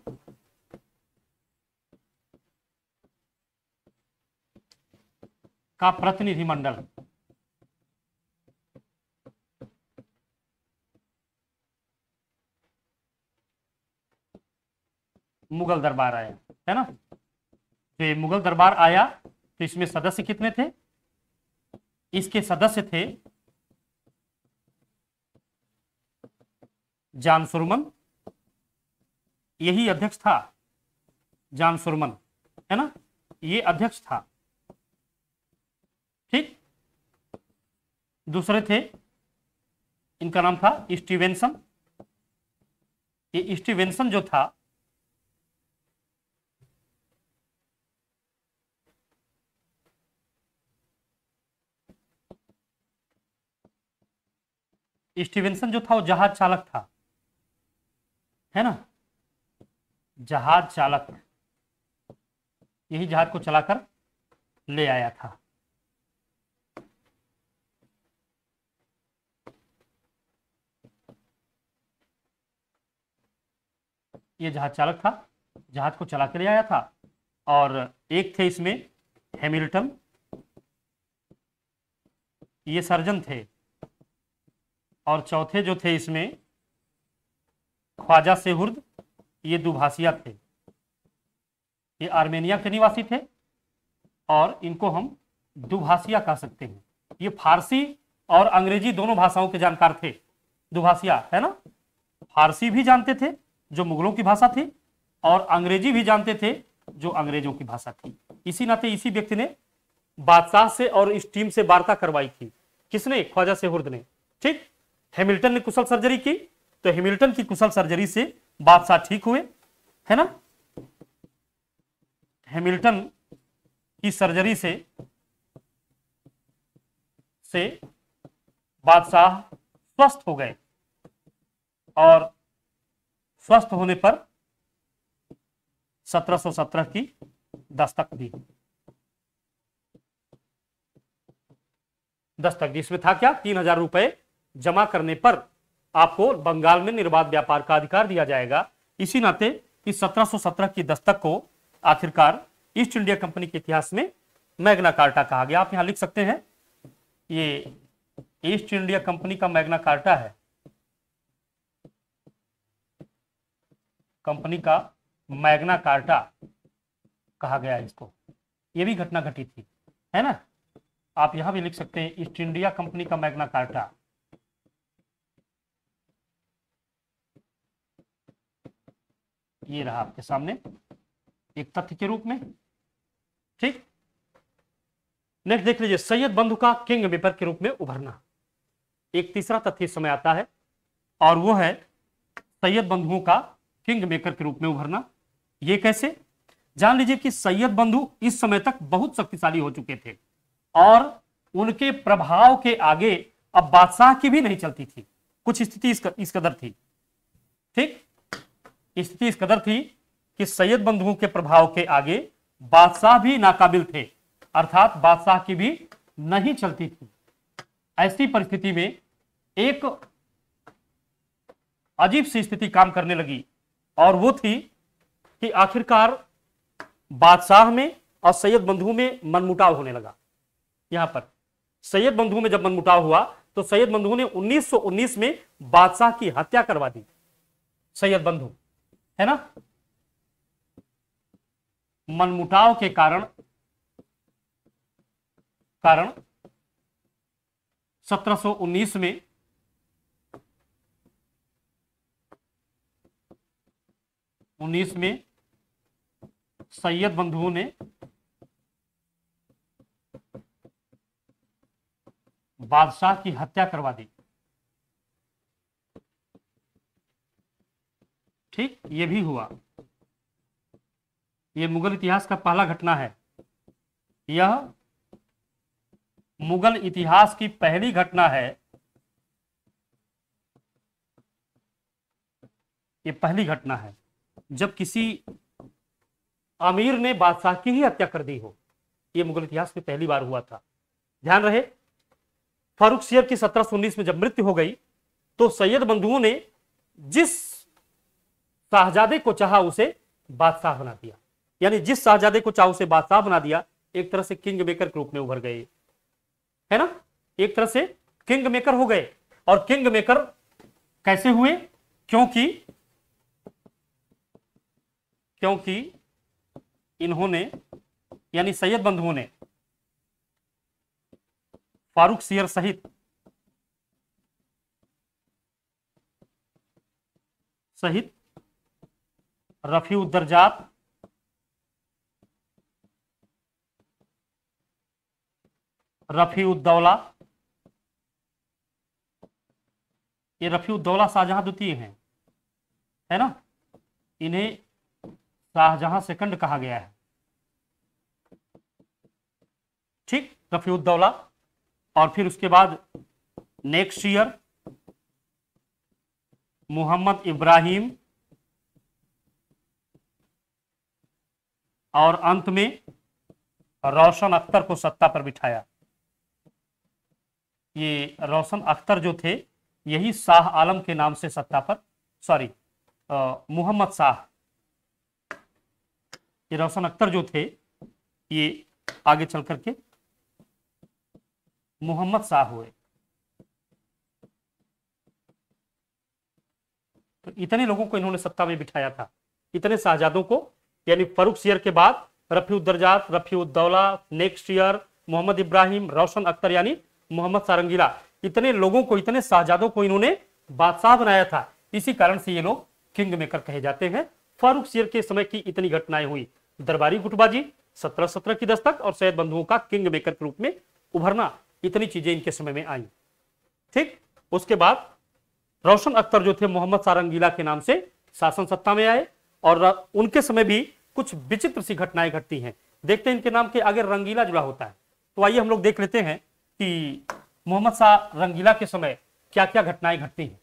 Speaker 1: का प्रतिनिधिमंडल मुगल दरबार आया है ना तो ये मुगल दरबार आया तो इसमें सदस्य कितने थे इसके सदस्य थे जान सुरमन यही अध्यक्ष था जान सुरमन है ना ये अध्यक्ष था ठीक दूसरे थे इनका नाम था स्टीवेंसन ये स्टीवेंसन जो था स्टीवेंसन जो था वो जहाज चालक था है ना जहाज चालक यही जहाज को चलाकर ले आया था ये जहाज चालक था जहाज को चला के ले आया था और एक थे इसमें हैमिल्टन ये सर्जन थे और चौथे जो थे इसमें ख्वाजा सेहुर्द ये दुभाषिया थे ये आर्मेनिया के निवासी थे और इनको हम दुभाषिया कह सकते हैं ये फारसी और अंग्रेजी दोनों भाषाओं के जानकार थे दुभाषिया है ना फारसी भी जानते थे जो मुगलों की भाषा थी और अंग्रेजी भी जानते थे जो अंग्रेजों की भाषा थी इसी नाते इसी व्यक्ति ने बादशाह से और इस टीम से वार्ता करवाई थी किसने ख्वाजा सेहुर्द ने ठीक हेमिल्टन ने कुशल सर्जरी की तो हेमिल्टन की कुशल सर्जरी से बादशाह ठीक हुए है ना हेमिल्टन की सर्जरी से से बादशाह स्वस्थ हो गए और स्वस्थ होने पर 1717 की दस्तक दी दस्तक दी इसमें था क्या तीन हजार रुपए जमा करने पर आपको बंगाल में निर्बाध व्यापार का अधिकार दिया जाएगा इसी नाते इस 1717 की दस्तक को आखिरकार ईस्ट इंडिया कंपनी के इतिहास में मैग्ना कार्टा कहा गया आप यहां लिख सकते हैं ये ईस्ट इंडिया कंपनी का मैग्ना कार्टा है कंपनी का मैग्ना कार्टा कहा गया इसको ये भी घटना घटी थी है ना आप यहां भी लिख सकते हैं ईस्ट इंडिया कंपनी का मैग्ना कार्टा ये रहा आपके सामने एक तथ्य के रूप में ठीक नेक्स्ट देख लीजिए सैयद बंधु का किंग विपर के रूप में उभरना एक तीसरा तथ्य इस समय आता है और वो है सैयद बंधुओं का किंग मेकर के रूप में उभरना ये कैसे जान लीजिए कि सैयद बंधु इस समय तक बहुत शक्तिशाली हो चुके थे और उनके प्रभाव के आगे अब बादशाह की भी नहीं चलती थी कुछ स्थिति इस कदर थी ठीक स्थिति इस कदर थी कि सैयद बंधुओं के प्रभाव के आगे बादशाह भी नाकाबिल थे अर्थात बादशाह की भी नहीं चलती थी ऐसी परिस्थिति में एक अजीब सी स्थिति काम करने लगी और वो थी कि आखिरकार बादशाह में और सैयद बंधु में मनमुटाव होने लगा यहां पर सैयद बंधु में जब मनमुटाव हुआ तो सैयद बंधु ने 1919 में बादशाह की हत्या करवा दी सैयद बंधु है ना मनमुटाव के कारण कारण 1719 में उन्नीस में सैयद बंधुओं ने बादशाह की हत्या करवा दी ठीक ये भी हुआ ये मुगल इतिहास का पहला घटना है यह मुगल इतिहास की पहली घटना है ये पहली घटना है जब किसी अमीर ने बादशाह की ही हत्या कर दी हो ये मुगल इतिहास में पहली बार हुआ था ध्यान रहे फारूक सियर की सत्रह में जब मृत्यु हो गई तो सैयद बंधुओं ने जिस शाहजादे को चाह उसे बादशाह बना दिया यानी जिस शाहजादे को चाह उसे बादशाह बना दिया एक तरह से किंग मेकर के रूप में उभर गए है ना एक तरह से किंग मेकर हो गए और किंग मेकर कैसे हुए क्योंकि क्योंकि इन्होंने यानी सैयद बंधुओं ने फारूक सियर सहित सहित रफी उदरजात रफी उद्दौला ये रफी उद्दौला शाहजहां द्वितीय हैं है ना इन्हें शाहजहां सेकंड कहा गया है ठीक रफी उद्दौला और फिर उसके बाद नेक्स्ट ईयर मोहम्मद इब्राहिम और अंत में रोशन अख्तर को सत्ता पर बिठाया ये रोशन अख्तर जो थे यही शाह आलम के नाम से सत्ता पर सॉरी मोहम्मद शाह ये रोशन अख्तर जो थे ये आगे चल करके मोहम्मद शाह हुए तो इतने लोगों को इन्होंने सत्ता में बिठाया था इतने शाहजादों को यानी फरूख शेयर के बाद रफी उद्दरजात रफी उद्दौला नेक्स्ट ईयर मोहम्मद इब्राहिम रोशन अख्तर यानी मोहम्मद सारंगीला इतने लोगों को इतने शाहजादों को इन्होंने बादशाह बनाया था इसी कारण से ये लोग किंग मेकर कहे जाते हैं फारूक शेर के समय की इतनी घटनाएं हुई दरबारी गुटबाजी सत्रह सत्रह की दस्तक और सैयद बंधुओं का किंग मेकर के रूप में उभरना इतनी चीजें इनके समय में आई ठीक उसके बाद रोशन अख्तर जो थे मोहम्मद सारंगीला के नाम से शासन सत्ता में आए और उनके समय भी कुछ विचित्र सी घटनाएं घटती हैं देखते हैं इनके नाम के आगे रंगीला जुड़ा होता है तो आइए हम लोग देख लेते हैं कि मोहम्मद शाह रंगीला के समय क्या क्या घटनाएं घटती हैं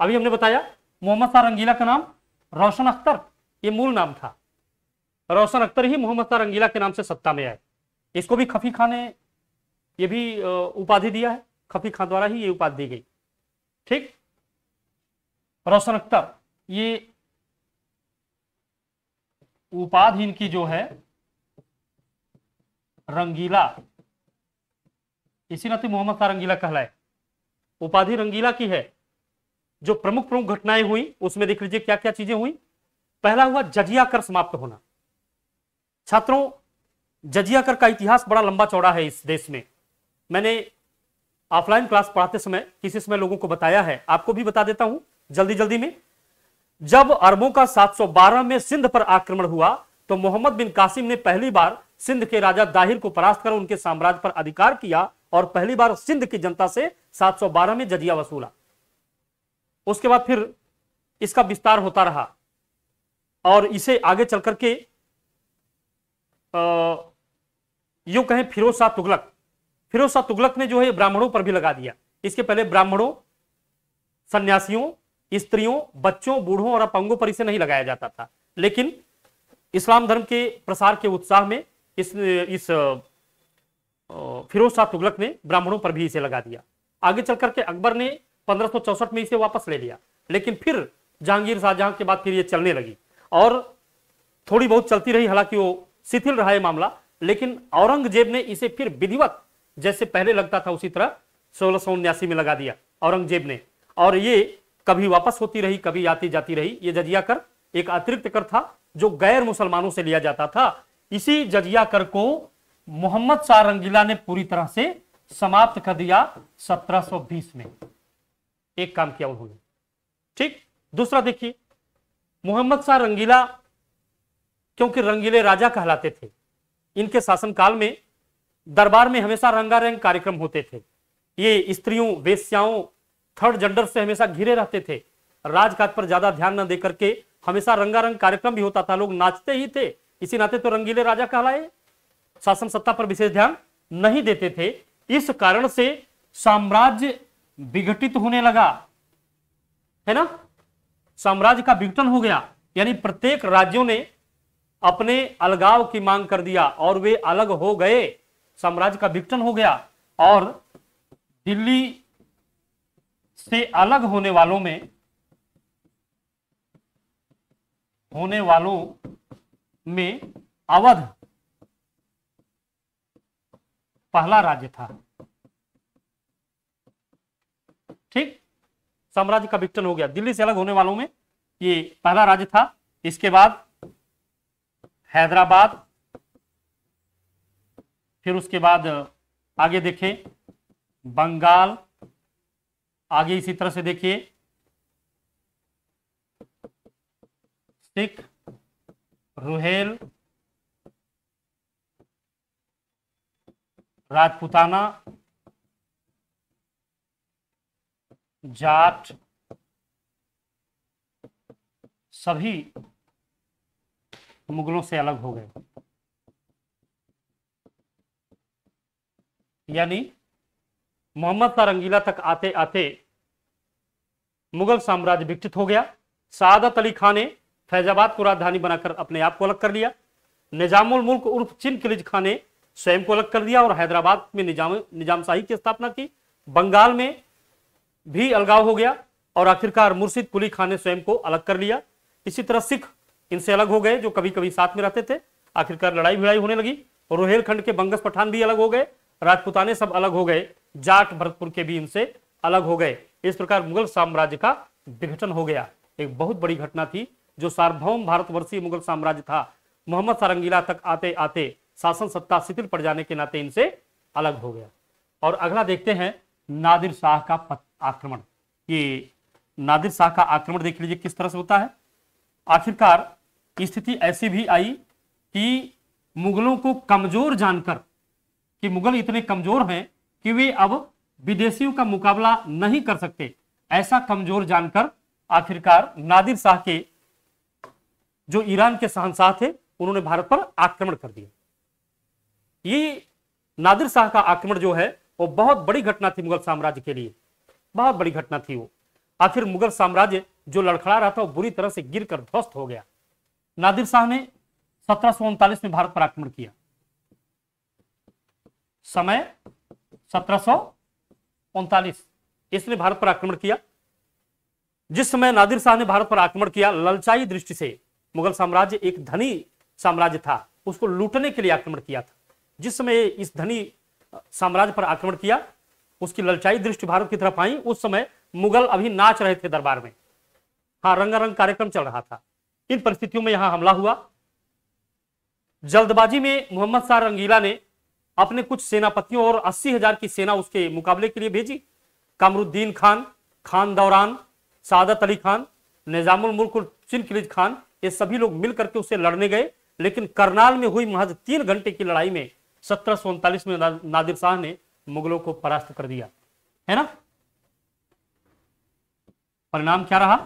Speaker 1: अभी हमने बताया मोहम्मद शाह रंगीला का नाम रोशन अख्तर ये मूल नाम था रोशन अख्तर ही मोहम्मद शाह रंगीला के नाम से सत्ता में आए इसको भी खफी खान ने यह भी उपाधि दिया है खफी खान द्वारा ही ये उपाधि दी गई ठीक रोशन अख्तर ये उपाधि इनकी जो है रंगीला इसी नाते तो मोहम्मद शाह रंगीला कहलाए उपाधि रंगीला की है जो प्रमुख प्रमुख घटनाएं हुई उसमें देख लीजिए क्या क्या चीजें हुई पहला हुआ जजिया कर समाप्त होना छात्रों जजिया कर का इतिहास बड़ा लंबा चौड़ा है इस देश में मैंने ऑफलाइन क्लास पढ़ाते समय किसी समय लोगों को बताया है आपको भी बता देता हूं जल्दी जल्दी में जब अरबों का 712 में सिंध पर आक्रमण हुआ तो मोहम्मद बिन कासिम ने पहली बार सिंध के राजा दाहिर को परास्त कर उनके साम्राज्य पर अधिकार किया और पहली बार सिंध की जनता से 712 में जजिया वसूला उसके बाद फिर इसका विस्तार होता रहा और इसे आगे चल करके यू कहें फिरोज शाह तुगलक फिरोज शाह तुगलक ने जो है ब्राह्मणों पर भी लगा दिया इसके पहले ब्राह्मणों सन्यासियों स्त्रियों बच्चों बूढ़ों और अपंगों पर इसे नहीं लगाया जाता था लेकिन इस्लाम धर्म के प्रसार के उत्साह में इस इस फिरोज शाह तुगलक ने ब्राह्मणों पर भी इसे लगा दिया आगे चल करके अकबर ने पंद्रह में इसे वापस ले लिया लेकिन फिर जहांगीर शाहजहां के बाद फिर ये चलने लगी और थोड़ी बहुत चलती रही हालांकि वो शिथिल रहा है मामला लेकिन औरंगजेब ने इसे फिर विधिवत जैसे पहले लगता था उसी तरह सोलह में लगा दिया औरंगजेब ने और ये कभी वापस होती रही कभी आती जाती रही ये जजिया कर एक अतिरिक्त कर था जो गैर मुसलमानों से लिया जाता था इसी जजिया कर को मोहम्मद शाह रंगीला ने पूरी तरह से समाप्त कर दिया 1720 में एक काम किया उन्होंने ठीक दूसरा देखिए मोहम्मद शाह रंगीला क्योंकि रंगीले राजा कहलाते थे इनके शासनकाल में दरबार में हमेशा रंगारंग कार्यक्रम होते थे ये स्त्रियों वेश्याओं थर्ड जेंडर से हमेशा घिरे रहते थे राजघाट पर ज्यादा ध्यान न देकर के हमेशा रंगारंग कार्यक्रम भी होता था लोग नाचते ही थे इसी नाते तो रंगीले राजा कहलाए शासन सत्ता पर विशेष ध्यान नहीं देते थे इस कारण से साम्राज्य विघटित होने लगा है ना साम्राज्य का विघटन हो गया यानी प्रत्येक राज्यों ने अपने अलगाव की मांग कर दिया और वे अलग हो गए साम्राज्य का विघटन हो गया और दिल्ली से अलग होने वालों में होने वालों में अवध पहला राज्य था ठीक साम्राज्य का विक्टन हो गया दिल्ली से अलग होने वालों में ये पहला राज्य था इसके बाद हैदराबाद फिर उसके बाद आगे देखें बंगाल आगे इसी तरह से देखिए सिख रुहेल राजपुताना जाट सभी मुगलों से अलग हो गए यानी मोहम्मद शाह रंगीला तक आते आते मुगल साम्राज्य विकसित हो गया सादत अली खान ने फैजाबाद को राजधानी बनाकर अपने आप को अलग कर लिया निजामुल मुल्क उर्फ चिन किलिज खान ने स्वयं को अलग कर दिया और हैदराबाद में निजाम निजामशाही की स्थापना की बंगाल में भी अलगाव हो गया और आखिरकार मुर्शिद कुली खान ने स्वयं को अलग कर लिया इसी तरह सिख इनसे अलग हो गए जो कभी कभी साथ में रहते थे आखिरकार लड़ाई भिड़ाई होने लगी रोहेलखंड के बंगस पठान भी अलग हो गए राजपुताने सब अलग हो गए जाट भरतपुर के भी इनसे अलग हो गए इस प्रकार मुगल साम्राज्य का विघटन हो गया एक बहुत बड़ी घटना थी जो सार्वभौम भारतवर्षीय मुगल साम्राज्य था मोहम्मद सारंगीला तक आते आते शासन सत्ता शिथिल पड़ जाने के नाते इनसे अलग हो गया और अगला देखते हैं नादिर शाह का आक्रमण ये नादिर शाह का आक्रमण देख लीजिए किस तरह से होता है आखिरकार स्थिति ऐसी भी आई कि मुगलों को कमजोर जानकर कि मुगल इतने कमजोर हैं कि वे अब विदेशियों का मुकाबला नहीं कर सकते ऐसा कमजोर जानकर आखिरकार नादिर शाह के जो ईरान के शहनशाह थे उन्होंने भारत पर आक्रमण कर दिया ये नादिर शाह का आक्रमण जो है वो बहुत बड़ी घटना थी मुगल साम्राज्य के लिए बहुत बड़ी घटना थी वो आखिर मुगल साम्राज्य जो लड़खड़ा रहा था वो बुरी तरह से गिर कर ध्वस्त हो गया नादिर शाह ने सत्रह में भारत पर आक्रमण किया समय सत्रह इसने भारत पर आक्रमण किया जिस समय नादिर शाह ने भारत पर आक्रमण किया ललचाई दृष्टि से मुगल साम्राज्य एक धनी साम्राज्य था उसको लूटने के लिए आक्रमण किया था जिस समय इस धनी साम्राज्य पर आक्रमण किया उसकी ललचाई दृष्टि भारत की तरफ आई उस समय मुगल अभी नाच रहे थे दरबार में हाँ रंगारंग कार्यक्रम चल रहा था इन परिस्थितियों में यहां हमला हुआ जल्दबाजी में मोहम्मद शाह रंगीला ने अपने कुछ सेनापतियों और अस्सी हजार की सेना उसके मुकाबले के लिए भेजी कमरुद्दीन खान खान दौरान सादत अली खान निजामुल मुल्क और चिलकिलिज खान ये सभी लोग मिलकर के उसे लड़ने गए लेकिन करनाल में हुई महज तीन घंटे की लड़ाई में सत्रह में नादिर शाह ने मुगलों को परास्त कर दिया है ना परिणाम क्या रहा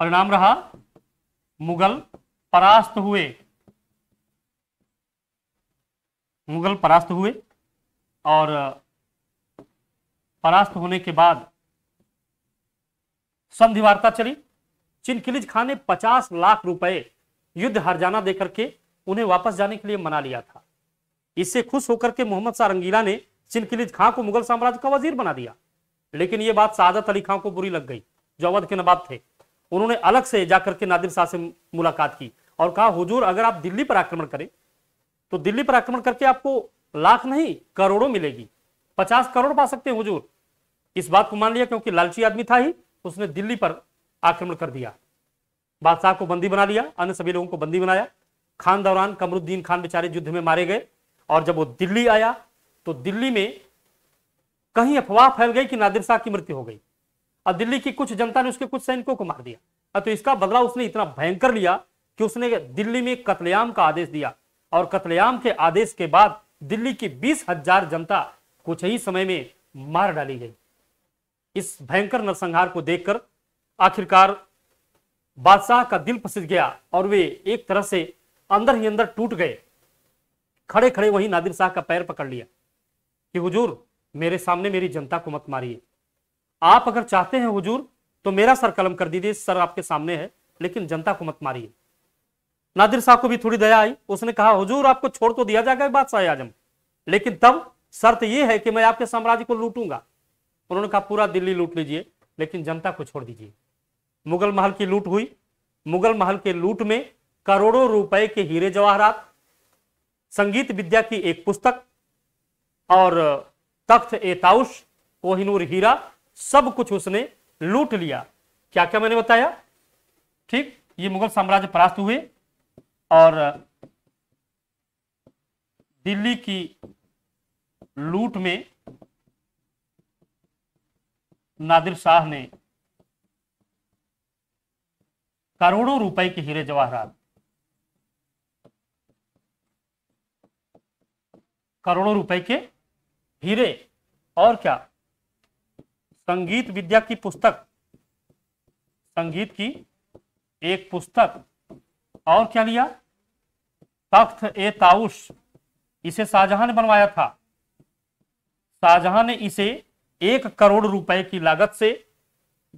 Speaker 1: परिणाम रहा मुगल परास्त हुए मुगल परास्त हुए और परास्त होने के बाद संधि वार्ता चली चिनकिलिज खान ने 50 लाख रुपए युद्ध हरजाना देकर के उन्हें वापस जाने के लिए मना लिया था इससे खुश होकर के मोहम्मद शाह रंगीला ने चिनकिलिज खां को मुगल साम्राज्य का वजीर बना दिया लेकिन ये बात सादत अली खां को बुरी लग गई जो अवध के नवाब थे उन्होंने अलग से जाकर के नादिर शाह से मुलाकात की और कहा हुजूर अगर आप दिल्ली पर आक्रमण करें तो दिल्ली पर आक्रमण करके आपको लाख नहीं करोड़ों मिलेगी पचास करोड़ पा सकते हैं हुजूर इस बात को मान लिया क्योंकि लालची आदमी था ही उसने दिल्ली पर आक्रमण कर दिया बादशाह को बंदी बना लिया अन्य सभी लोगों को बंदी बनाया खान दौरान कमरुद्दीन खान बेचारे युद्ध में मारे गए और जब वो दिल्ली आया तो दिल्ली में कहीं अफवाह फैल गई कि नादिर शाह की मृत्यु हो गई और दिल्ली की कुछ जनता ने उसके कुछ सैनिकों को मार दिया तो इसका बदला उसने इतना भयंकर लिया कि उसने दिल्ली में कतलेआम का आदेश दिया और कतलेआम के आदेश के बाद दिल्ली की बीस हजार जनता कुछ ही समय में मार डाली गई इस भयंकर नरसंहार को देखकर आखिरकार बादशाह का दिल पसंद गया और वे एक तरह से अंदर ही अंदर टूट गए खड़े खड़े वही नादिर शाह का पैर पकड़ लिया कि हुजूर मेरे सामने मेरी जनता को मत मारिए आप अगर चाहते हैं हुजूर तो मेरा सर कलम कर दीजिए सर आपके सामने है लेकिन जनता को मत मारिए नादिर शाह को भी थोड़ी दया आई उसने कहा हुजूर आपको छोड़ तो दिया जाएगा बादशाह आजम लेकिन तब शर्त यह है कि मैं आपके साम्राज्य को लूटूंगा उन्होंने कहा पूरा दिल्ली लूट लीजिए लेकिन जनता को छोड़ दीजिए मुगल महल की लूट हुई मुगल महल के लूट में करोड़ों रुपए के हीरे जवाहरात संगीत विद्या की एक पुस्तक और तख्त ए कोहिनूर हीरा सब कुछ उसने लूट लिया क्या क्या मैंने बताया ठीक ये मुगल साम्राज्य परास्त हुए और दिल्ली की लूट में नादिर शाह ने करोड़ों रुपए के हीरे जवाहरात करोड़ों रुपए के हीरे और क्या संगीत विद्या की पुस्तक संगीत की एक पुस्तक और क्या लिया तख्त ए ताउस इसे शाहजहां ने बनवाया था शाहजहां ने इसे एक करोड़ रुपए की लागत से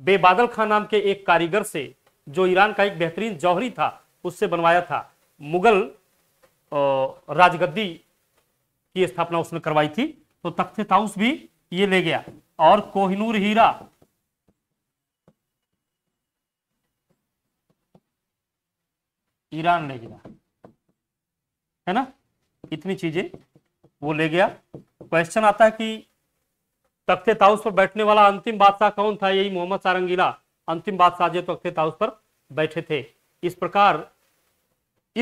Speaker 1: बेबादल खान नाम के एक कारीगर से जो ईरान का एक बेहतरीन जौहरी था उससे बनवाया था मुगल राजगद्दी की स्थापना उसने करवाई थी तो तख्त ताउस भी ये ले गया और कोहिनूर हीरा ईरान ले गया है ना इतनी चीजें वो ले गया क्वेश्चन आता है कि तख्ते ताउस पर बैठने वाला अंतिम बादशाह कौन था यही मोहम्मद सारंगीला अंतिम बादशाह जो तख्ते ताउस पर बैठे थे इस प्रकार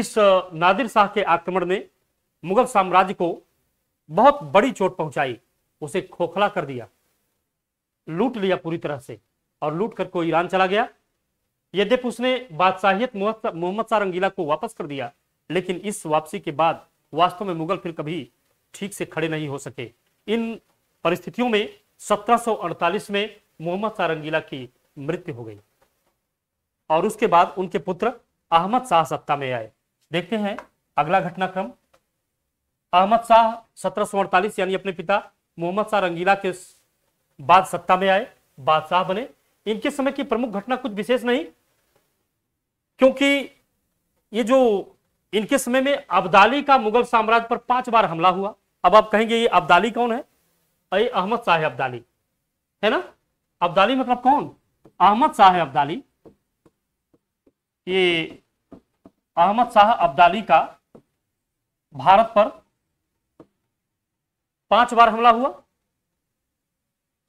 Speaker 1: इस नादिर शाह के आक्रमण ने मुगल साम्राज्य को बहुत बड़ी चोट पहुंचाई उसे खोखला कर दिया लूट लिया पूरी तरह से और लूट कर ईरान चला गया यद्यपि उसने बादशाहियत मोहम्मद शाह रंगीला को वापस कर दिया लेकिन इस वापसी के बाद वास्तव में मुगल फिर कभी ठीक से खड़े नहीं हो सके इन परिस्थितियों में 1748 में मोहम्मद शाह रंगीला की मृत्यु हो गई और उसके बाद उनके पुत्र अहमद शाह सत्ता में आए देखते हैं अगला घटनाक्रम अहमद शाह सत्रह यानी अपने पिता मोहम्मद शाह रंगीला के बाद सत्ता में आए बादशाह बने इनके समय की प्रमुख घटना कुछ विशेष नहीं क्योंकि ये जो इनके समय में अब्दाली का मुगल साम्राज्य पर पांच बार हमला हुआ अब आप कहेंगे ये अब्दाली कौन है अरे अहमद शाह अब्दाली है ना अब्दाली मतलब कौन अहमद शाह अब्दाली ये अहमद शाह अब्दाली का भारत पर पांच बार हमला हुआ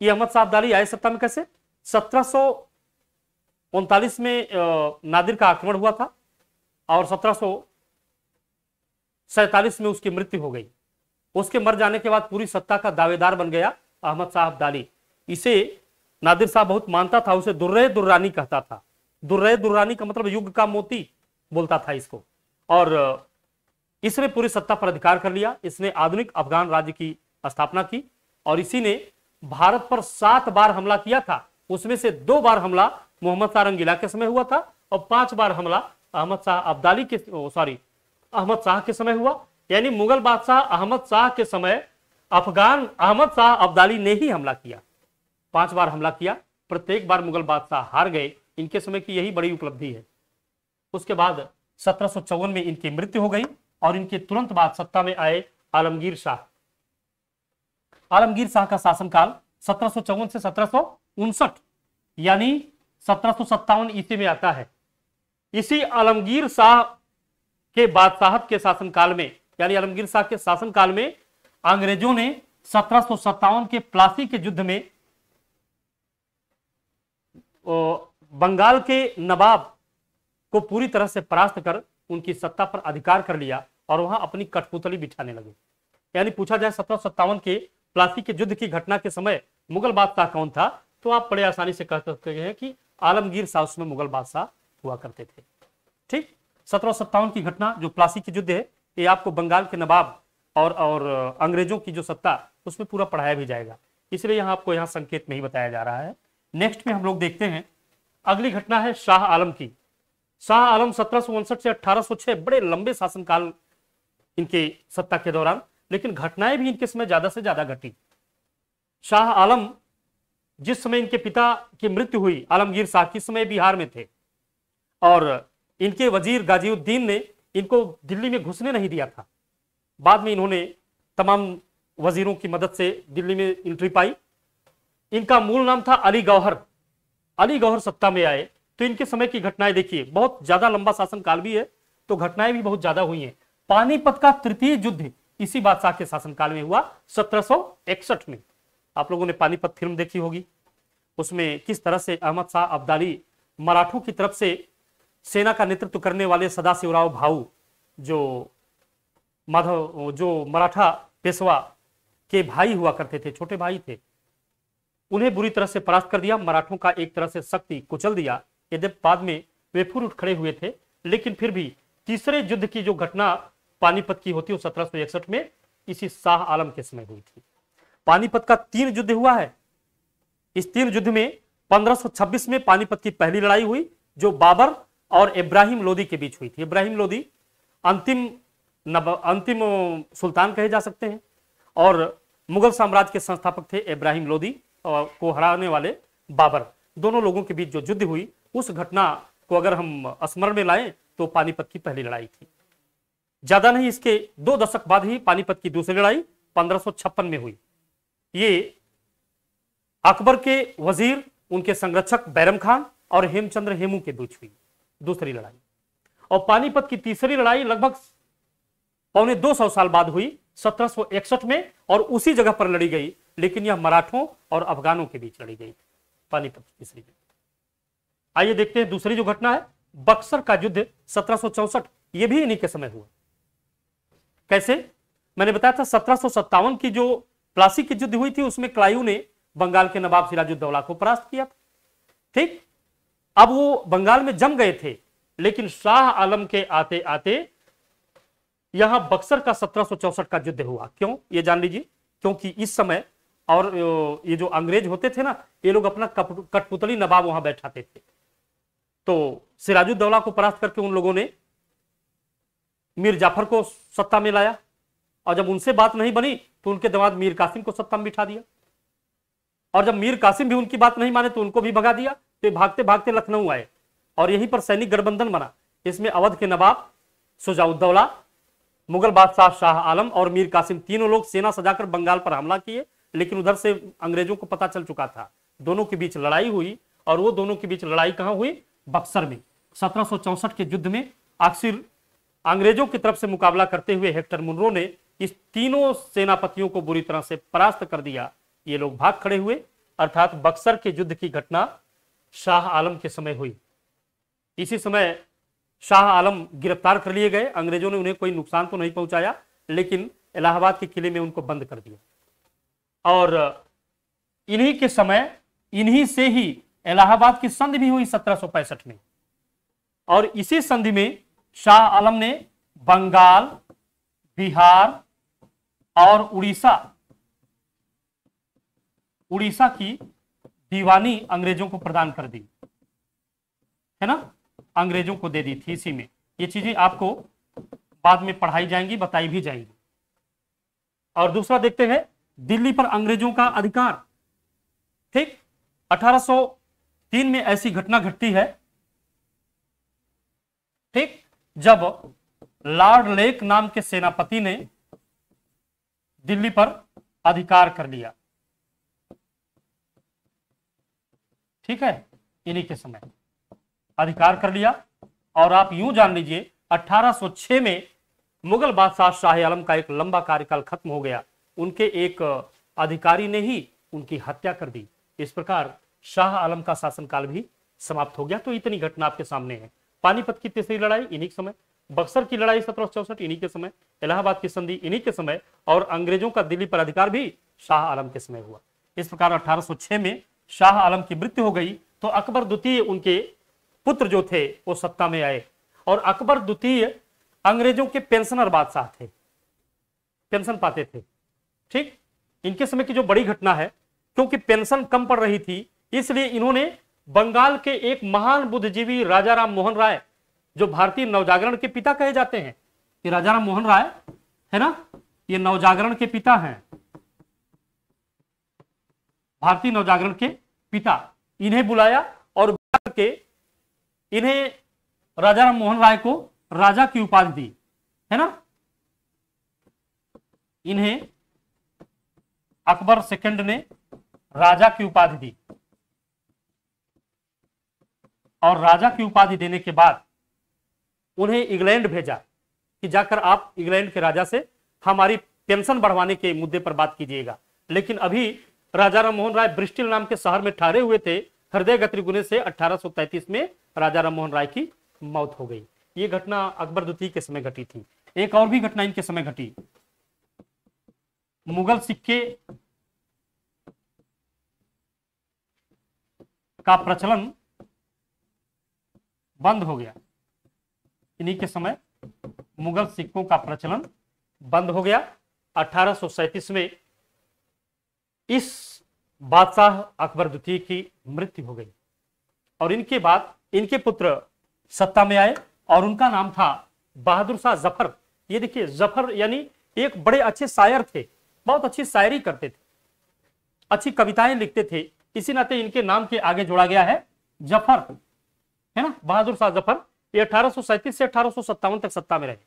Speaker 1: ये अहमद शाह अब्दाली आए सत्ता में कैसे सत्रह उनतालीस में नादिर का आक्रमण हुआ था और सत्रह में उसकी मृत्यु हो गई उसके मर जाने के बाद पूरी सत्ता का दावेदार बन गया अहमद साहब दाली इसे नादिर शाह बहुत मानता था उसे दुर्रे दुर्रानी कहता था दुर्रे दुर्रानी का मतलब युग का मोती बोलता था इसको और इसने पूरी सत्ता पर अधिकार कर लिया इसने आधुनिक अफगान राज्य की स्थापना की और इसी ने भारत पर सात बार हमला किया था उसमें से दो बार हमला मोहम्मद शाह रंगीला के समय हुआ था और पांच बार हमला अहमद शाह अब्दाली के सॉरी अहमद शाह के समय हुआ यानी मुगल बादशाह अहमद शाह के समय अफगान अहमद शाह अब्दाली ने ही हमला किया पांच बार हमला किया प्रत्येक बार मुगल बादशाह हार गए इनके समय की यही बड़ी उपलब्धि है उसके बाद सत्रह में इनकी मृत्यु हो गई और इनके तुरंत बाद सत्ता में आए आलमगीर शाह आलमगीर शाह का शासनकाल सत्रह से सत्रह उनसठ यानी सत्रह ईस्वी में आता है इसी आलमगीर शाह के बादशाहत के शासनकाल में यानी आलमगीर शाह के शासनकाल में अंग्रेजों ने सत्रह के प्लासी के युद्ध में बंगाल के नवाब को पूरी तरह से परास्त कर उनकी सत्ता पर अधिकार कर लिया और वहां अपनी कठपुतली बिठाने लगे यानी पूछा जाए सत्रह के प्लासी के युद्ध की घटना के समय मुगल बादशाह कौन था तो आप बड़े आसानी से कह सकते हैं कि आलमगीर साहस में मुगल बादशाह हुआ करते थे ठीक सत्रह की घटना जो प्लासी की युद्ध है ये आपको बंगाल के नवाब और और अंग्रेजों की जो सत्ता उसमें पूरा पढ़ाया भी जाएगा इसलिए यहाँ आपको यहाँ संकेत में ही बताया जा रहा है नेक्स्ट में हम लोग देखते हैं अगली घटना है शाह आलम की शाह आलम सत्रह से अठारह बड़े लंबे शासनकाल इनके सत्ता के दौरान लेकिन घटनाएं भी इनके समय ज्यादा से ज्यादा घटी शाह आलम जिस समय इनके पिता की मृत्यु हुई आलमगीर शाह किस समय बिहार में थे और इनके वजीर गाजीउद्दीन ने इनको दिल्ली में घुसने नहीं दिया था बाद में इन्होंने तमाम वजीरों की मदद से दिल्ली में एंट्री पाई इनका मूल नाम था अली गौहर अली गौहर सत्ता में आए तो इनके समय की घटनाएं देखिए बहुत ज्यादा लंबा शासन काल भी है तो घटनाएं भी बहुत ज्यादा हुई हैं पानीपत का तृतीय युद्ध इसी बादशाह के शासनकाल में हुआ सत्रह में आप लोगों ने पानीपत फिल्म देखी होगी उसमें किस तरह से अहमद शाह अब्दाली मराठों की तरफ से सेना का नेतृत्व करने वाले सदाशिवराव भाऊ जो माधव जो मराठा पेशवा के भाई हुआ करते थे छोटे भाई थे उन्हें बुरी तरह से परास्त कर दिया मराठों का एक तरह से शक्ति कुचल दिया यदि बाद में वे फुर उठ खड़े हुए थे लेकिन फिर भी तीसरे युद्ध की जो घटना पानीपत की होती है सत्रह में इसी शाह आलम के समय हुई थी पानीपत का तीन युद्ध हुआ है इस तीन युद्ध में 1526 में पानीपत की पहली लड़ाई हुई जो बाबर और इब्राहिम लोदी के बीच हुई थी इब्राहिम लोदी अंतिम नब अंतिम सुल्तान कहे जा सकते हैं और मुगल साम्राज्य के संस्थापक थे इब्राहिम लोदी और को हराने वाले बाबर दोनों लोगों के बीच जो युद्ध हुई उस घटना को अगर हम स्मरण में लाएं तो पानीपत की पहली लड़ाई थी ज्यादा नहीं इसके दो दशक बाद ही पानीपत की दूसरी लड़ाई पंद्रह में हुई ये अकबर के वजीर उनके संरक्षक बैरम खान और हेमचंद्र हेमू के बीच हुई दूसरी लड़ाई और पानीपत की तीसरी लड़ाई लगभग पौने 200 साल बाद हुई सत्रह में और उसी जगह पर लड़ी गई लेकिन यह मराठों और अफगानों के बीच लड़ी गई पानीपत की तीसरी आइए देखते हैं दूसरी जो घटना है बक्सर का युद्ध सत्रह यह भी इन्हीं के समय हुआ कैसे मैंने बताया था सत्रह की जो प्लासी की युद्ध हुई थी उसमें क्लायू ने बंगाल के नवाब सिराजुद्दौला को परास्त किया ठीक अब वो बंगाल में जम गए थे लेकिन शाह आलम के आते आते यहां बक्सर का सत्रह का युद्ध हुआ क्यों ये जान लीजिए क्योंकि इस समय और ये जो अंग्रेज होते थे ना ये लोग अपना कठपुतली नवाब वहां बैठाते थे तो सिराजुद्दौला को परास्त करके उन लोगों ने मीर जाफर को सत्ता में लाया और जब उनसे बात नहीं बनी तो उनके दामाद मीर कासिम को सत्ता में बिठा दिया और जब मीर कासिम भी उनकी बात नहीं माने तो उनको भी भगा दिया तो भागते भागते लखनऊ आए और यहीं पर सैनिक गठबंधन बना इसमें अवध के नवाब सुजाउद्दौला मुगल बादशाह शाह आलम और मीर कासिम तीनों लोग सेना सजाकर बंगाल पर हमला किए लेकिन उधर से अंग्रेजों को पता चल चुका था दोनों के बीच लड़ाई हुई और वो दोनों के बीच लड़ाई कहां हुई बक्सर में सत्रह के युद्ध में आखिर अंग्रेजों की तरफ से मुकाबला करते हुए हेक्टर मुनरो ने इस तीनों सेनापतियों को बुरी तरह से परास्त कर दिया ये लोग भाग खड़े हुए अर्थात बक्सर के युद्ध की घटना शाह आलम के समय हुई इसी समय शाह आलम गिरफ्तार कर लिए गए अंग्रेजों ने उन्हें कोई नुकसान तो नहीं पहुंचाया लेकिन इलाहाबाद के किले में उनको बंद कर दिया और इन्हीं के समय इन्हीं से ही इलाहाबाद की संधि भी हुई सत्रह में और इसी संधि में शाह आलम ने बंगाल बिहार और उड़ीसा उड़ीसा की दीवानी अंग्रेजों को प्रदान कर दी है ना अंग्रेजों को दे दी थी इसी में ये चीजें आपको बाद में पढ़ाई जाएंगी बताई भी जाएंगी और दूसरा देखते हैं दिल्ली पर अंग्रेजों का अधिकार ठीक 1803 में ऐसी घटना घटती है ठीक जब लॉर्ड लेक नाम के सेनापति ने दिल्ली पर अधिकार कर लिया ठीक है इन्हीं के समय अधिकार कर लिया और आप यूं जान लीजिए 1806 में मुगल बादशाह शाह आलम का एक लंबा कार्यकाल खत्म हो गया उनके एक अधिकारी ने ही उनकी हत्या कर दी इस प्रकार शाह आलम का शासनकाल भी समाप्त हो गया तो इतनी घटना आपके सामने है पानीपत की तीसरी लड़ाई इन्हीं समय बक्सर की लड़ाई सत्रह इन्हीं के समय इलाहाबाद की संधि इन्हीं के समय और अंग्रेजों का दिल्ली पर अधिकार भी शाह आलम के समय हुआ इस प्रकार 1806 में शाह आलम की मृत्यु हो गई तो अकबर द्वितीय उनके पुत्र जो थे वो सत्ता में आए और अकबर द्वितीय अंग्रेजों के पेंशनर बादशाह थे पेंशन पाते थे ठीक इनके समय की जो बड़ी घटना है क्योंकि पेंशन कम पड़ रही थी इसलिए इन्होंने बंगाल के एक महान बुद्धिजीवी राजा राम मोहन राय जो भारतीय नवजागरण के पिता कहे जाते हैं ये राजाराम मोहन राय है ना ये नवजागरण के पिता हैं भारतीय नवजागरण के पिता इन्हें बुलाया और बुला के इन्हें राजाराम मोहन राय को राजा की उपाधि दी है ना इन्हें अकबर सेकंड ने राजा की उपाधि दी और राजा की उपाधि देने के बाद उन्हें इंग्लैंड भेजा कि जाकर आप इंग्लैंड के राजा से हमारी पेंशन बढ़वाने के मुद्दे पर बात कीजिएगा लेकिन अभी राजा राम मोहन राय ब्रिस्टिल नाम के शहर में ठहरे हुए थे हृदय गति गुने से अठारह में राजा राममोहन राय की मौत हो गई ये घटना अकबर द्वितीय के समय घटी थी एक और भी घटना इनके समय घटी मुगल सिक्के का प्रचलन बंद हो गया इन्हीं के समय मुगल सिक्कों का प्रचलन बंद हो गया अठारह में इस बादशाह अकबर द्वितीय की मृत्यु हो गई और इनके बाद इनके पुत्र सत्ता में आए और उनका नाम था बहादुर शाह जफर ये देखिए जफर यानी एक बड़े अच्छे शायर थे बहुत अच्छी शायरी करते थे अच्छी कविताएं लिखते थे इसी नाते इनके नाम के आगे जोड़ा गया है जफर है ना बहादुर शाह जफर ये अठारह से अठारह तक सत्ता में रहे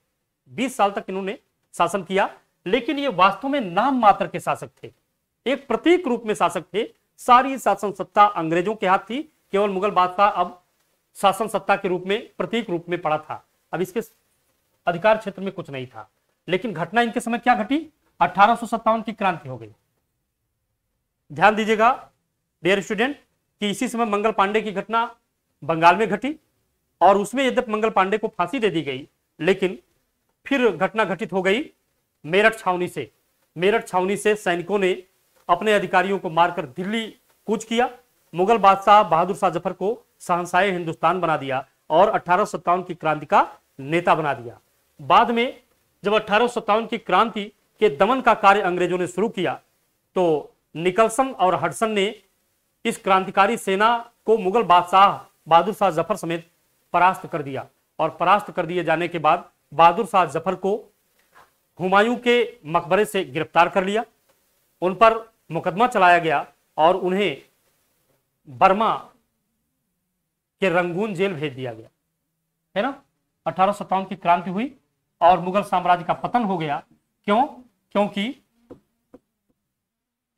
Speaker 1: बीस साल तक इन्होंने शासन किया लेकिन ये वास्तव में नाम मात्र के शासक थे एक प्रतीक रूप में शासक थे सारी शासन सत्ता अंग्रेजों के हाथ थी केवल मुगल बादशाह अब शासन सत्ता के रूप में प्रतीक रूप में पड़ा था अब इसके अधिकार क्षेत्र में कुछ नहीं था लेकिन घटना इनके समय क्या घटी अठारह की क्रांति हो गई ध्यान दीजिएगा डेयर स्टूडेंट कि इसी समय मंगल पांडे की घटना बंगाल में घटी और उसमें यद्यप मंगल पांडे को फांसी दे दी गई लेकिन फिर घटना घटित हो गई मेरठ छावनी से मेरठ छावनी से सैनिकों ने अपने अधिकारियों को मारकर दिल्ली कूच किया मुगल बादशाह बहादुर शाह जफर को सहनसाय हिंदुस्तान बना दिया और अठारह की क्रांति का नेता बना दिया बाद में जब अठारह की क्रांति के दमन का कार्य अंग्रेजों ने शुरू किया तो निकलसन और हडसन ने इस क्रांतिकारी सेना को मुगल बादशाह बहादुर शाह जफर समेत परास्त कर दिया और परास्त कर दिए जाने के बाद बहादुर शाह जफर को हुमायूं के मकबरे से गिरफ्तार कर लिया उन पर मुकदमा चलाया गया और उन्हें बर्मा के रंगून जेल भेज दिया गया है ना अठारह की क्रांति हुई और मुगल साम्राज्य का पतन हो गया क्यों क्योंकि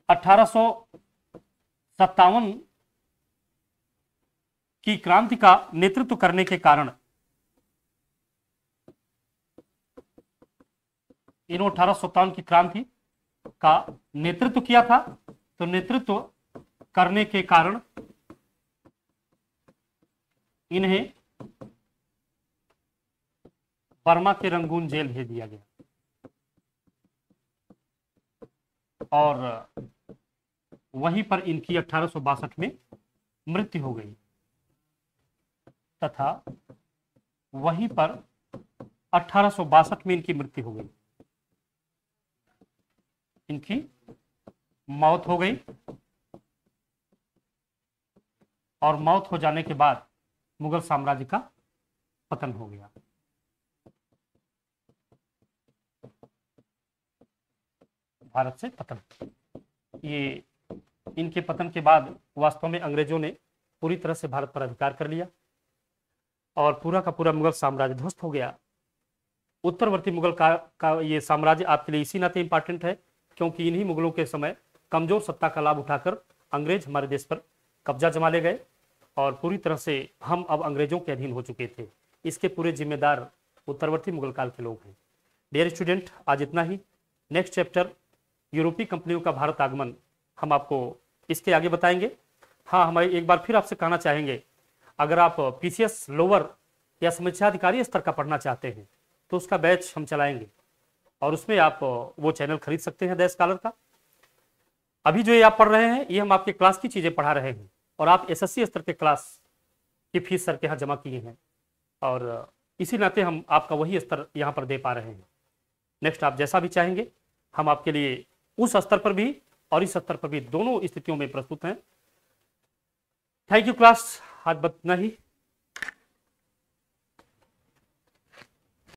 Speaker 1: अठारह सत्तावन की क्रांति का नेतृत्व करने के कारण इन्हों अठारह सत्तावन की क्रांति का नेतृत्व किया था तो नेतृत्व करने के कारण इन्हें बर्मा के रंगून जेल भेज दिया गया और वहीं पर इनकी अठारह में मृत्यु हो गई तथा वहीं पर अठारह में इनकी मृत्यु हो गई इनकी मौत हो गई और मौत हो जाने के बाद मुगल साम्राज्य का पतन हो गया भारत से पतन ये इनके पतन के बाद वास्तव में अंग्रेजों ने पूरी तरह से भारत पर अधिकार कर लिया और पूरा का पूरा मुगल साम्राज्य ध्वस्त हो गया उत्तरवर्ती मुगल का, का ये साम्राज्य आपके लिए इसी नाते इंपॉर्टेंट है क्योंकि इन्हीं मुगलों के समय कमजोर सत्ता का लाभ उठाकर अंग्रेज हमारे देश पर कब्जा जमा ले गए और पूरी तरह से हम अब अंग्रेजों के अधीन हो चुके थे इसके पूरे जिम्मेदार उत्तरवर्ती मुगल काल के लोग हैं डियर स्टूडेंट आज इतना ही नेक्स्ट चैप्टर यूरोपीय कंपनियों का भारत आगमन हम आपको इसके आगे बताएंगे हाँ हमारे एक बार फिर आपसे कहना चाहेंगे अगर आप पीसीएस लोअर या समीक्षा अधिकारी स्तर का पढ़ना चाहते हैं तो उसका बैच हम चलाएंगे और उसमें आप वो चैनल खरीद सकते हैं द कॉलर का अभी जो ये आप पढ़ रहे हैं ये हम आपके क्लास की चीज़ें पढ़ा रहे हैं और आप एसएससी स्तर के क्लास की फीस सर के यहाँ जमा किए हैं और इसी नाते हम आपका वही स्तर यहाँ पर दे पा रहे हैं नेक्स्ट आप जैसा भी चाहेंगे हम आपके लिए उस स्तर पर भी और इस स्तर पर भी दोनों स्थितियों में प्रस्तुत हैं थैंक यू क्लास हाथ बतना ही